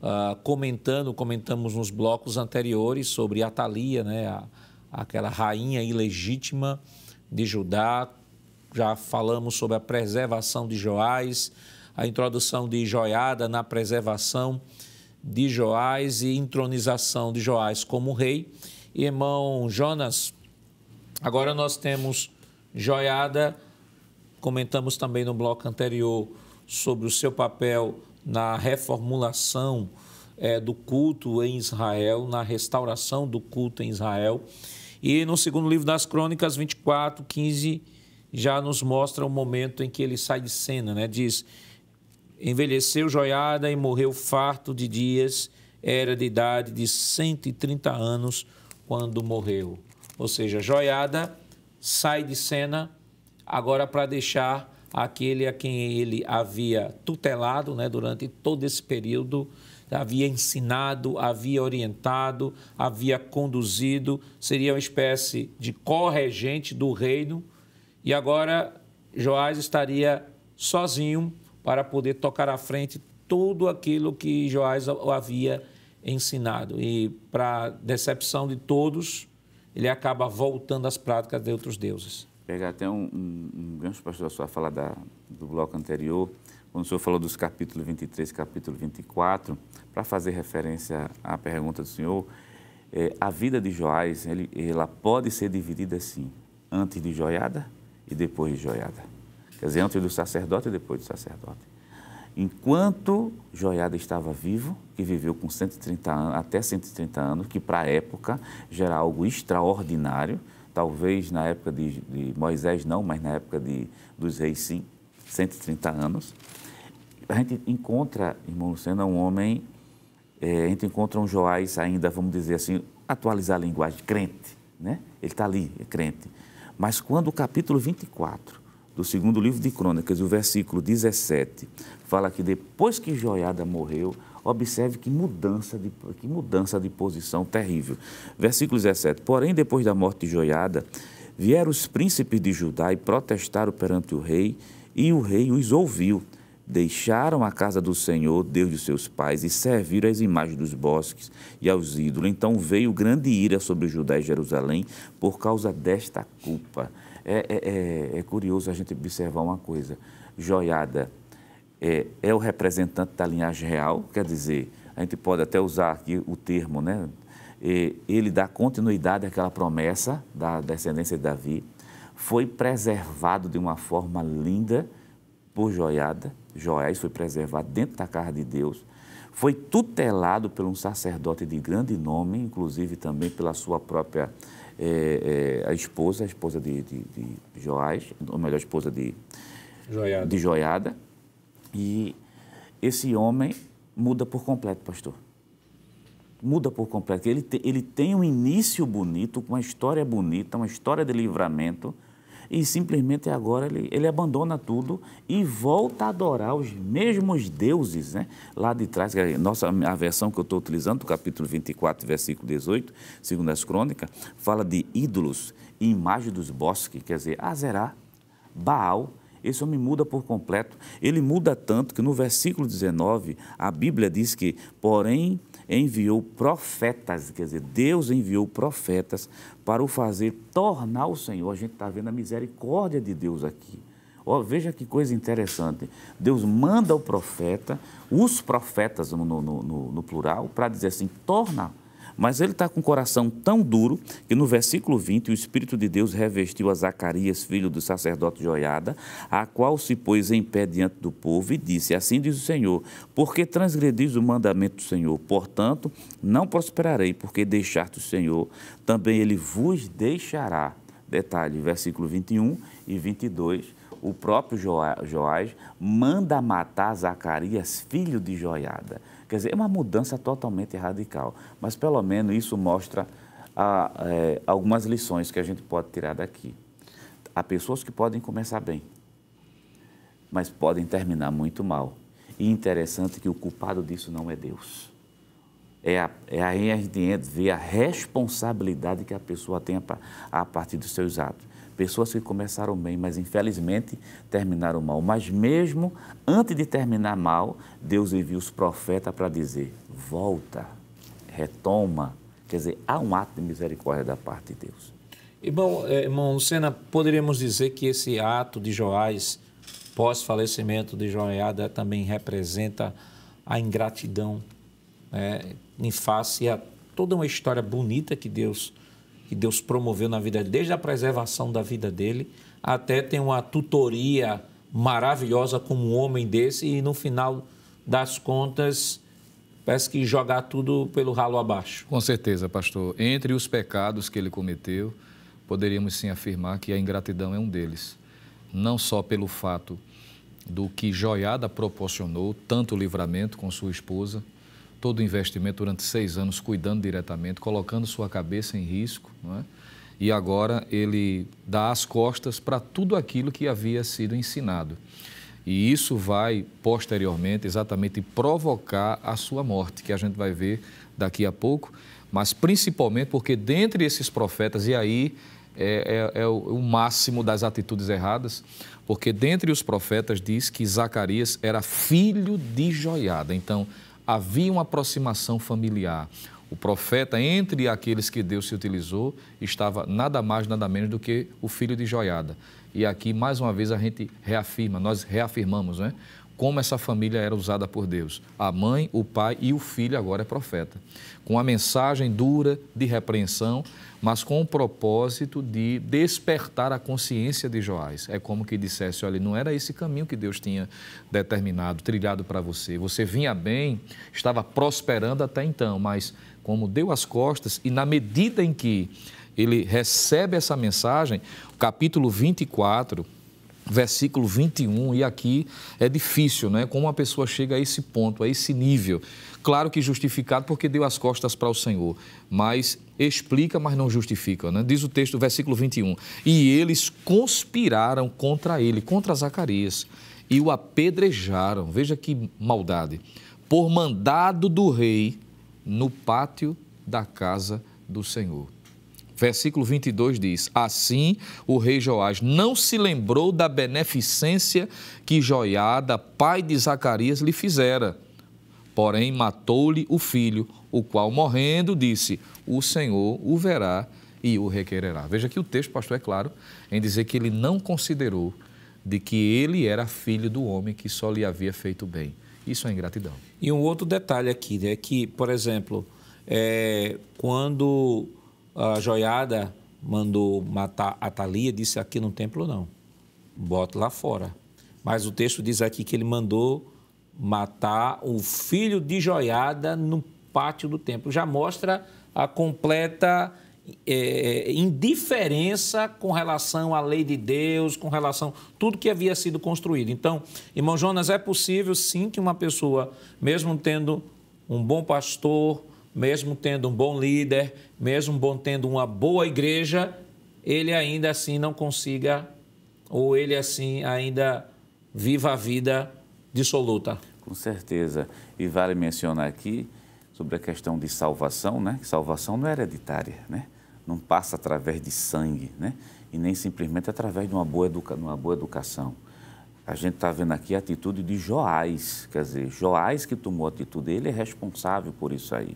uh, comentando, comentamos nos blocos anteriores sobre Atalia, né? A, aquela rainha ilegítima de Judá. Já falamos sobre a preservação de Joás, a introdução de Joiada na preservação de Joás e entronização de Joás como rei. Irmão Jonas, agora nós temos Joiada, comentamos também no bloco anterior sobre o seu papel na reformulação é, do culto em Israel, na restauração do culto em Israel. E no segundo livro das Crônicas, 24, 15, já nos mostra o momento em que ele sai de cena, né? Diz: envelheceu joiada e morreu farto de dias, era de idade de 130 anos quando morreu. Ou seja, joiada sai de cena agora para deixar aquele a quem ele havia tutelado né, durante todo esse período, havia ensinado, havia orientado, havia conduzido, seria uma espécie de corregente do reino. E agora Joás estaria sozinho para poder tocar à frente tudo aquilo que Joás havia ensinado. E, para decepção de todos, ele acaba voltando às práticas de outros deuses. Pegar até um, um, um gancho, pastor, da sua fala da, do bloco anterior, quando o senhor falou dos capítulos 23 e capítulo 24, para fazer referência à pergunta do senhor, é, a vida de Joás, ele, ela pode ser dividida assim, antes de joiada e depois de joiada quer dizer, antes do sacerdote e depois do sacerdote. Enquanto Joiada estava vivo, que viveu com 130 anos, até 130 anos, que para a época já era algo extraordinário, talvez na época de, de Moisés não, mas na época de, dos reis sim, 130 anos, a gente encontra, irmão Lucena, um homem, é, a gente encontra um Joás ainda, vamos dizer assim, atualizar a linguagem, crente, né? Ele está ali, é crente. Mas quando o capítulo 24 do segundo livro de Crônicas, o versículo 17, fala que depois que Joiada morreu, observe que mudança de, que mudança de posição terrível. Versículo 17: Porém, depois da morte de Joiada, vieram os príncipes de Judá e protestaram perante o rei, e o rei os ouviu. Deixaram a casa do Senhor, Deus de seus pais, e serviram às imagens dos bosques e aos ídolos. Então veio grande ira sobre Judá e Jerusalém por causa desta culpa. É, é, é, é, curioso a gente observar uma coisa. Joiada é, é, o representante da linhagem real, quer dizer, a gente pode até usar aqui o termo, né? ele dá continuidade àquela promessa da descendência de Davi. Foi preservado de uma forma linda por Joiada. Joiás foi preservado dentro da casa de Deus. Foi tutelado por um sacerdote de grande nome, inclusive também pela sua própria é, é, a esposa, a esposa de, de, de Joás, ou melhor, a esposa de Joiada. de Joiada. E esse homem muda por completo, pastor. Muda por completo. Ele, te, ele tem um início bonito, uma história bonita, uma história de livramento e simplesmente agora ele, ele abandona tudo e volta a adorar os mesmos deuses, né? Lá de trás, nossa, a versão que eu estou utilizando, do capítulo 24, versículo 18, segundo as crônicas, fala de ídolos e imagem dos bosques, quer dizer, Azerá, Baal, esse homem muda por completo. Ele muda tanto que no versículo 19 a Bíblia diz que, porém, enviou profetas, quer dizer, Deus enviou profetas para o fazer tornar o Senhor. A gente está vendo a misericórdia de Deus aqui. Oh, veja que coisa interessante. Deus manda o profeta, os profetas no, no, no, no plural, para dizer assim: torna mas ele está com o coração tão duro que no versículo 20 o Espírito de Deus revestiu a Zacarias, filho do sacerdote Joiada, a qual se pôs em pé diante do povo e disse: Assim diz o Senhor, porque transgredis o mandamento do Senhor, portanto, não prosperarei, porque deixaste o Senhor, também ele vos deixará. Detalhe, versículo 21 e 22 o próprio Joás manda matar Zacarias, filho de Joiada. Quer dizer, é uma mudança totalmente radical, mas pelo menos isso mostra a, ah, é, algumas lições que a gente pode tirar daqui. Há pessoas que podem começar bem, mas podem terminar muito mal. E interessante que o culpado disso não é Deus. É, a, é aí a gente vê a responsabilidade que a pessoa tem a, a partir dos seus atos. Pessoas que começaram bem, mas infelizmente terminaram mal. Mas mesmo antes de terminar mal, Deus envia os profetas para dizer: volta, retoma. Quer dizer, há um ato de misericórdia da parte de Deus. Irmão, eh, irmão Lucena, poderíamos dizer que esse ato de Joás, pós-falecimento de Joiada, também representa a ingratidão né, em face a toda uma história bonita que Deus que Deus promoveu na vida dele, desde a preservação da vida dele, até tem uma tutoria maravilhosa como um homem desse e no final das contas parece que jogar tudo pelo ralo abaixo. Com certeza, pastor. Entre os pecados que ele cometeu, poderíamos sim afirmar que a ingratidão é um deles. Não só pelo fato do que Joiada proporcionou, tanto livramento com sua esposa, todo o investimento durante seis anos cuidando diretamente, colocando sua cabeça em risco, é? e agora ele dá as costas para tudo aquilo que havia sido ensinado. E isso vai, posteriormente, exatamente provocar a sua morte, que a gente vai ver daqui a pouco, mas principalmente porque dentre esses profetas, e aí é, é, é, o máximo das atitudes erradas, porque dentre os profetas diz que Zacarias era filho de Joiada. Então, havia uma aproximação familiar. O profeta, entre aqueles que Deus se utilizou, estava nada mais, nada menos do que o filho de Joiada. E aqui, mais uma vez, a gente reafirma, nós reafirmamos, né? Como essa família era usada por Deus. A mãe, o pai e o filho agora é profeta. Com a mensagem dura de repreensão, mas com o propósito de despertar a consciência de Joás. É como que dissesse: olha, não era esse caminho que Deus tinha determinado, trilhado para você. Você vinha bem, estava prosperando até então, mas como deu as costas e na medida em que ele recebe essa mensagem, o capítulo 24 versículo 21, e aqui é difícil, né? Como uma pessoa chega a esse ponto, a esse nível. Claro que justificado porque deu as costas para o Senhor, mas explica, mas não justifica, né? Diz o texto, versículo 21. E eles conspiraram contra ele, contra Zacarias, e o apedrejaram. Veja que maldade. Por mandado do rei no pátio da casa do Senhor. Versículo 22 diz: Assim o rei Joás não se lembrou da beneficência que Joiada, pai de Zacarias, lhe fizera. Porém, matou-lhe o filho, o qual, morrendo, disse: O Senhor o verá e o requererá. Veja que o texto, pastor, é claro em dizer que ele não considerou de que ele era filho do homem que só lhe havia feito bem. Isso é ingratidão. E um outro detalhe aqui é que, por exemplo, é, quando a joiada mandou matar a Thalia, disse aqui no templo não, bota lá fora. Mas o texto diz aqui que ele mandou matar o filho de joiada no pátio do templo. Já mostra a completa é, é indiferença com relação à lei de Deus, com relação a tudo que havia sido construído. Então, irmão Jonas, é possível sim que uma pessoa, mesmo tendo um bom pastor, mesmo tendo um bom líder, mesmo bom, tendo uma boa igreja, ele ainda assim não consiga, ou ele assim ainda viva a vida dissoluta. Com certeza. E vale mencionar aqui sobre a questão de salvação, né? Salvação não é hereditária, né? Não passa através de sangue, né? E nem simplesmente através de uma boa, educa... uma boa educação. A gente está vendo aqui a atitude de Joás, quer dizer, Joás que tomou a atitude, ele é responsável por isso aí.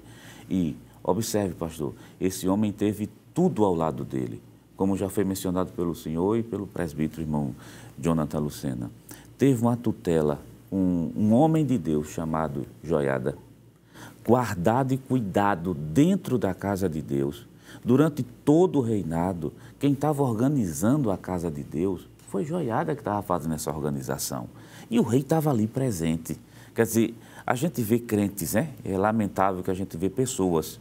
E, observe, pastor, esse homem teve tudo ao lado dele, como já foi mencionado pelo senhor e pelo presbítero irmão Jonathan Lucena. Teve uma tutela, um, um homem de Deus chamado Joiada, guardado e cuidado dentro da casa de Deus. Durante todo o reinado, quem estava organizando a casa de Deus foi Joiada que estava fazendo essa organização. E o rei estava ali presente. Quer dizer, a gente vê crentes, né? É lamentável que a gente vê pessoas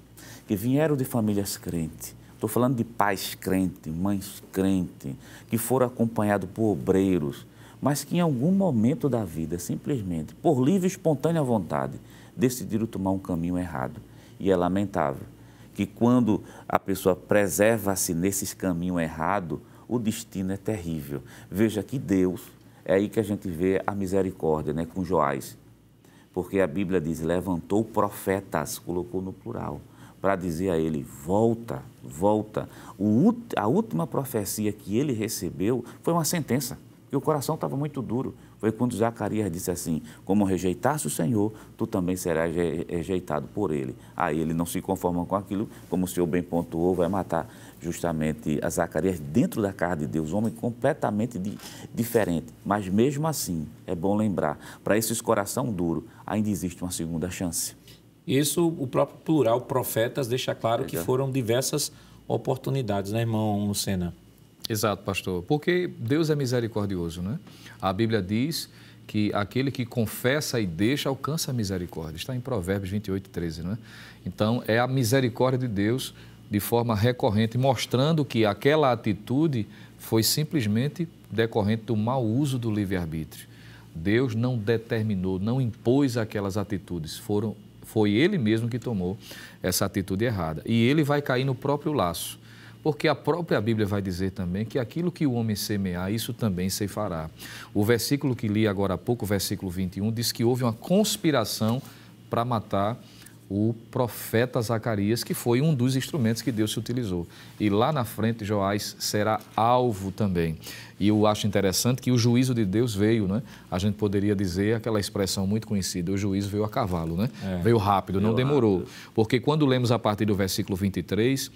que vieram de famílias crentes. Estou falando de pais crentes, mães crentes, que foram acompanhados por obreiros, mas que em algum momento da vida, simplesmente, por livre e espontânea vontade, decidiram tomar um caminho errado. E é lamentável que quando a pessoa preserva-se nesse caminho errado, o destino é terrível. Veja que Deus, é aí que a gente vê a misericórdia né, com Joás porque a Bíblia diz: levantou profetas, colocou no plural, para dizer a ele: volta, volta. O, a última profecia que ele recebeu foi uma sentença, porque o coração estava muito duro. Foi quando Zacarias disse assim: Como rejeitaste o Senhor, tu também serás rejeitado por ele. Aí ele não se conforma com aquilo, como o Senhor bem pontuou, vai matar justamente a Zacarias dentro da casa de Deus, um homem completamente de, diferente. Mas mesmo assim, é bom lembrar, para esses coração duro, ainda existe uma segunda chance. Isso, o próprio plural profetas deixa claro que foram diversas oportunidades, né, irmão Lucena? Exato, pastor. Porque Deus é misericordioso, né? A Bíblia diz que aquele que confessa e deixa alcança a misericórdia. Está em Provérbios 28, 13, né? Então, é a misericórdia de Deus de forma recorrente, mostrando que aquela atitude foi simplesmente decorrente do mau uso do livre-arbítrio. Deus não determinou, não impôs aquelas atitudes, foram, foi ele mesmo que tomou essa atitude errada. E ele vai cair no próprio laço, porque a própria Bíblia vai dizer também que aquilo que o homem semear, isso também se fará. O versículo que li agora há pouco, versículo 21, diz que houve uma conspiração para matar o profeta Zacarias, que foi um dos instrumentos que Deus se utilizou. E lá na frente, Joás será alvo também. E eu acho interessante que o juízo de Deus veio, né? A gente poderia dizer aquela expressão muito conhecida, o juízo veio a cavalo, né? É, veio rápido, veio não demorou. Rápido. Porque quando lemos a partir do versículo 23,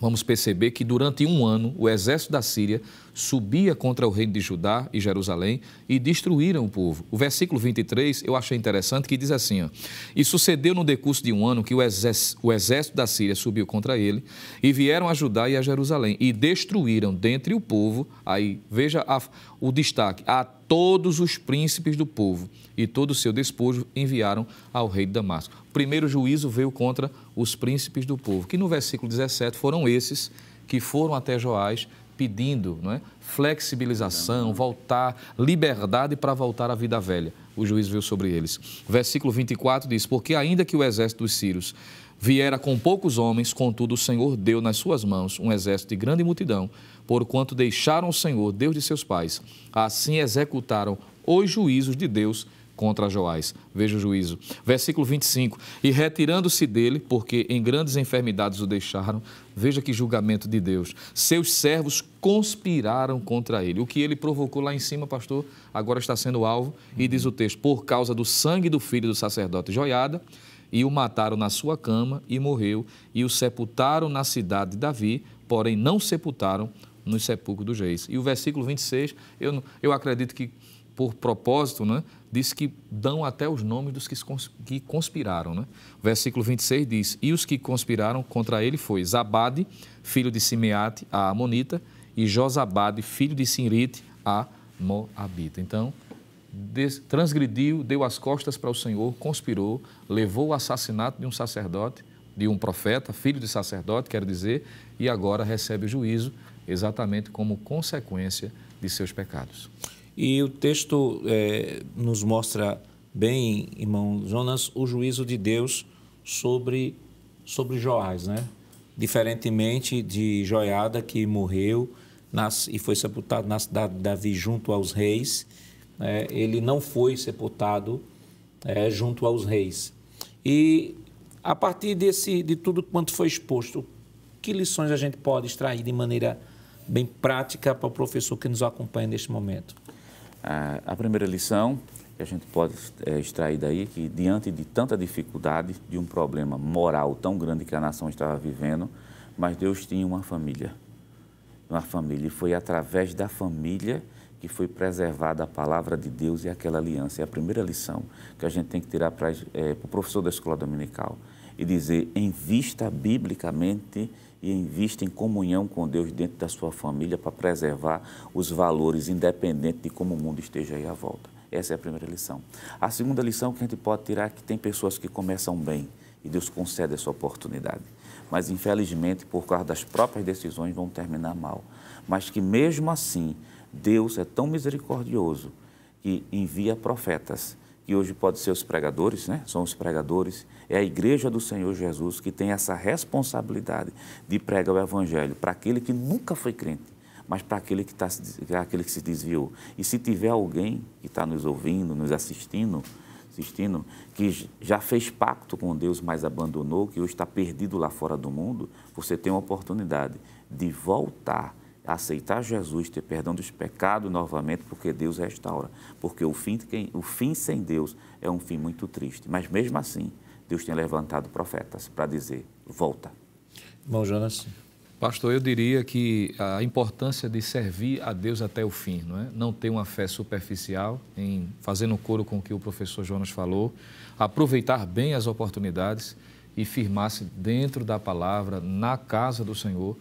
vamos perceber que durante um ano o exército da Síria subia contra o reino de Judá e Jerusalém e destruíram o povo. O versículo 23 eu achei interessante que diz assim: ó, E sucedeu no decurso de um ano que o exército, o exército da Síria subiu contra ele e vieram a Judá e a Jerusalém e destruíram dentre o povo, aí veja a, o destaque, a todos os príncipes do povo e todo o seu despojo enviaram ao rei de Damasco primeiro juízo veio contra os príncipes do povo, que no versículo 17 foram esses que foram até Joás pedindo não é? flexibilização, voltar, liberdade para voltar à vida velha. O juiz veio sobre eles. Versículo 24 diz: Porque ainda que o exército dos sírios viera com poucos homens, contudo o Senhor deu nas suas mãos um exército de grande multidão, porquanto deixaram o Senhor, Deus de seus pais. Assim executaram os juízos de Deus contra Joás. Veja o juízo. Versículo 25. E retirando-se dele, porque em grandes enfermidades o deixaram, veja que julgamento de Deus. Seus servos conspiraram contra ele. O que ele provocou lá em cima, pastor, agora está sendo alvo. E diz o texto: por causa do sangue do filho do sacerdote Joiada. E o mataram na sua cama e morreu, e o sepultaram na cidade de Davi, porém não sepultaram no sepulcro dos reis. E o versículo 26, eu, eu acredito que por propósito, né, diz que dão até os nomes dos que conspiraram. Né? O versículo 26 diz: E os que conspiraram contra ele foi Zabade, filho de Simeate, a Amonita, e Josabade, filho de Sinrite, a Moabita. Então, transgrediu, deu as costas para o Senhor, conspirou, levou o assassinato de um sacerdote, de um profeta, filho de sacerdote, quer dizer, e agora recebe o juízo exatamente como consequência de seus pecados. E o texto é, nos mostra bem, irmão Jonas, o juízo de Deus sobre, sobre Joás, né? Diferentemente de Joiada, que morreu nas, e foi sepultado na cidade de Davi junto aos reis, né? ele não foi sepultado é, junto aos reis. E a partir desse, de tudo quanto foi exposto, que lições a gente pode extrair de maneira bem prática para o professor que nos acompanha neste momento? A, a primeira lição que a gente pode é, extrair daí que, diante de tanta dificuldade, de um problema moral tão grande que a nação estava vivendo, mas Deus tinha uma família. Uma família. E foi através da família que foi preservada a palavra de Deus e aquela aliança. É a primeira lição que a gente tem que tirar para é, o pro professor da escola dominical e dizer, em vista biblicamente, e invista em comunhão com Deus dentro da sua família para preservar os valores, independente de como o mundo esteja aí à volta. Essa é a primeira lição. A segunda lição que a gente pode tirar é que tem pessoas que começam bem e Deus concede essa oportunidade. Mas, infelizmente, por causa das próprias decisões, vão terminar mal. Mas que, mesmo assim, Deus é tão misericordioso que envia profetas que hoje pode ser os pregadores, né? São os pregadores. É a igreja do Senhor Jesus que tem essa responsabilidade de pregar o evangelho para aquele que nunca foi crente, mas para aquele que tá, aquele que se desviou. E se tiver alguém que está nos ouvindo, nos assistindo, assistindo, que já fez pacto com Deus, mas abandonou, que hoje está perdido lá fora do mundo, você tem uma oportunidade de voltar aceitar Jesus, ter perdão dos pecados novamente, porque Deus restaura. Porque o fim, quem, o fim sem Deus é um fim muito triste. Mas mesmo assim, Deus tem levantado profetas para dizer: volta. Bom, Jonas. Pastor, eu diria que a importância de servir a Deus até o fim, não é? Não ter uma fé superficial, em fazendo coro com o que o professor Jonas falou, aproveitar bem as oportunidades e firmar-se dentro da palavra, na casa do Senhor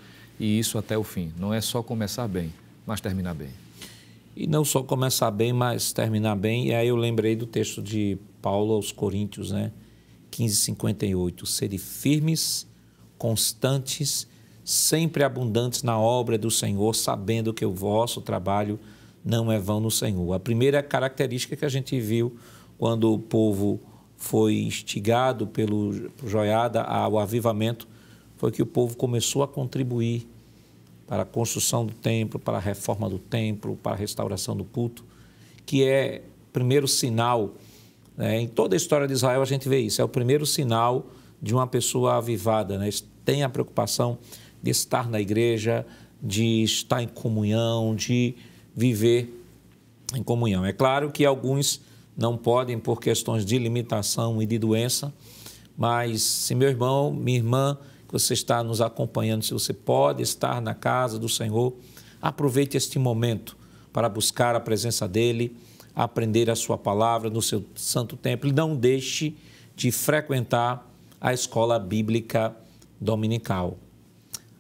e isso até o fim. Não é só começar bem, mas terminar bem. E não só começar bem, mas terminar bem. E aí eu lembrei do texto de Paulo aos Coríntios, né? 15:58. Sede firmes, constantes, sempre abundantes na obra do Senhor, sabendo que o vosso trabalho não é vão no Senhor. A primeira característica que a gente viu quando o povo foi instigado pelo Joiada ao avivamento foi que o povo começou a contribuir para a construção do templo, para a reforma do templo, para a restauração do culto, que é primeiro sinal. Né? Em toda a história de Israel a gente vê isso, é o primeiro sinal de uma pessoa avivada. Né? Tem a preocupação de estar na igreja, de estar em comunhão, de viver em comunhão. É claro que alguns não podem por questões de limitação e de doença, mas se meu irmão, minha irmã você está nos acompanhando, se você pode estar na casa do Senhor, aproveite este momento para buscar a presença dEle, aprender a sua palavra no seu santo templo e não deixe de frequentar a escola bíblica dominical.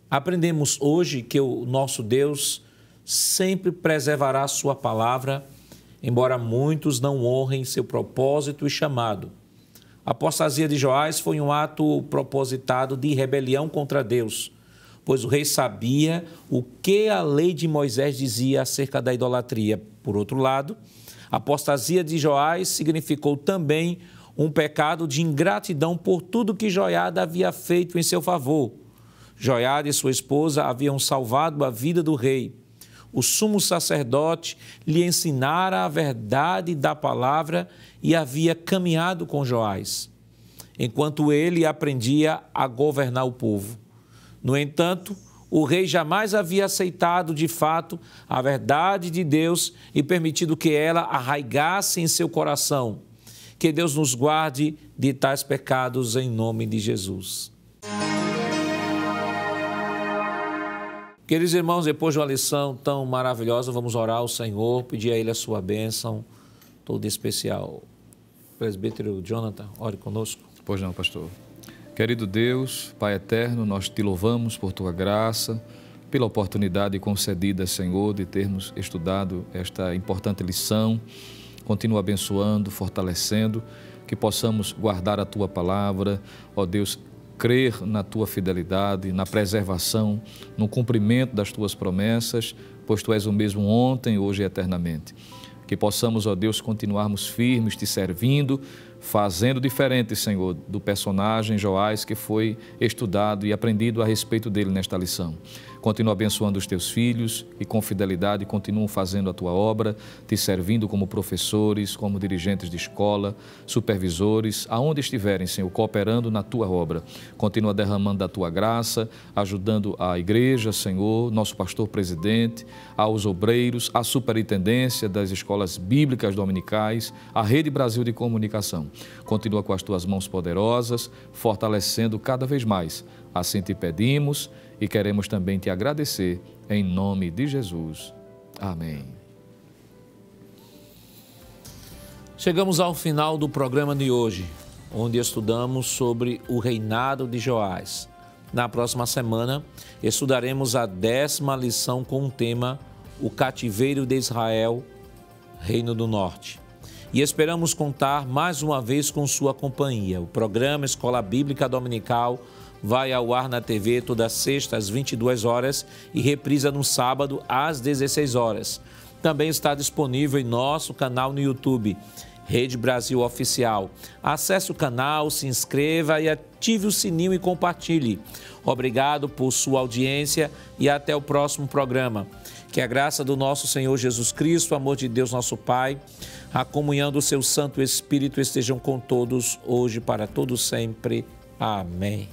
Aprendemos hoje que o nosso Deus sempre preservará sua palavra, embora muitos não honrem seu propósito e chamado a apostasia de Joás foi um ato propositado de rebelião contra Deus, pois o rei sabia o que a lei de Moisés dizia acerca da idolatria. Por outro lado, a apostasia de Joás significou também um pecado de ingratidão por tudo que Joiada havia feito em seu favor. Joiada e sua esposa haviam salvado a vida do rei. O sumo sacerdote lhe ensinara a verdade da palavra e havia caminhado com Joás, enquanto ele aprendia a governar o povo. No entanto, o rei jamais havia aceitado de fato a verdade de Deus e permitido que ela arraigasse em seu coração. Que Deus nos guarde de tais pecados em nome de Jesus. Queridos irmãos, depois de uma lição tão maravilhosa, vamos orar ao Senhor, pedir a Ele a sua bênção toda especial presbítero Jonathan, ore conosco. Pois não, pastor. Querido Deus, Pai eterno, nós te louvamos por tua graça, pela oportunidade concedida, Senhor, de termos estudado esta importante lição. Continua abençoando, fortalecendo, que possamos guardar a tua palavra, ó Deus, crer na tua fidelidade, na preservação, no cumprimento das tuas promessas, pois tu és o mesmo ontem, hoje e eternamente. Que possamos, ó Deus, continuarmos firmes te servindo, fazendo diferente, Senhor, do personagem Joás que foi estudado e aprendido a respeito dele nesta lição. Continua abençoando os teus filhos e com fidelidade continuam fazendo a tua obra, te servindo como professores, como dirigentes de escola, supervisores, aonde estiverem, Senhor, cooperando na tua obra. Continua derramando da tua graça, ajudando a igreja, Senhor, nosso pastor presidente, aos obreiros, à superintendência das escolas bíblicas dominicais, à Rede Brasil de Comunicação. Continua com as tuas mãos poderosas, fortalecendo cada vez mais. Assim te pedimos e queremos também te agradecer, em nome de Jesus. Amém. Chegamos ao final do programa de hoje, onde estudamos sobre o reinado de Joás. Na próxima semana, estudaremos a décima lição com o tema O Cativeiro de Israel, Reino do Norte e esperamos contar mais uma vez com sua companhia. O programa Escola Bíblica Dominical vai ao ar na TV toda sexta às 22 horas e reprisa no sábado às 16 horas. Também está disponível em nosso canal no YouTube, Rede Brasil Oficial. Acesse o canal, se inscreva e ative o sininho e compartilhe. Obrigado por sua audiência e até o próximo programa. Que a graça do nosso Senhor Jesus Cristo, o amor de Deus, nosso Pai a comunhão do seu Santo Espírito estejam com todos, hoje, para todos sempre. Amém.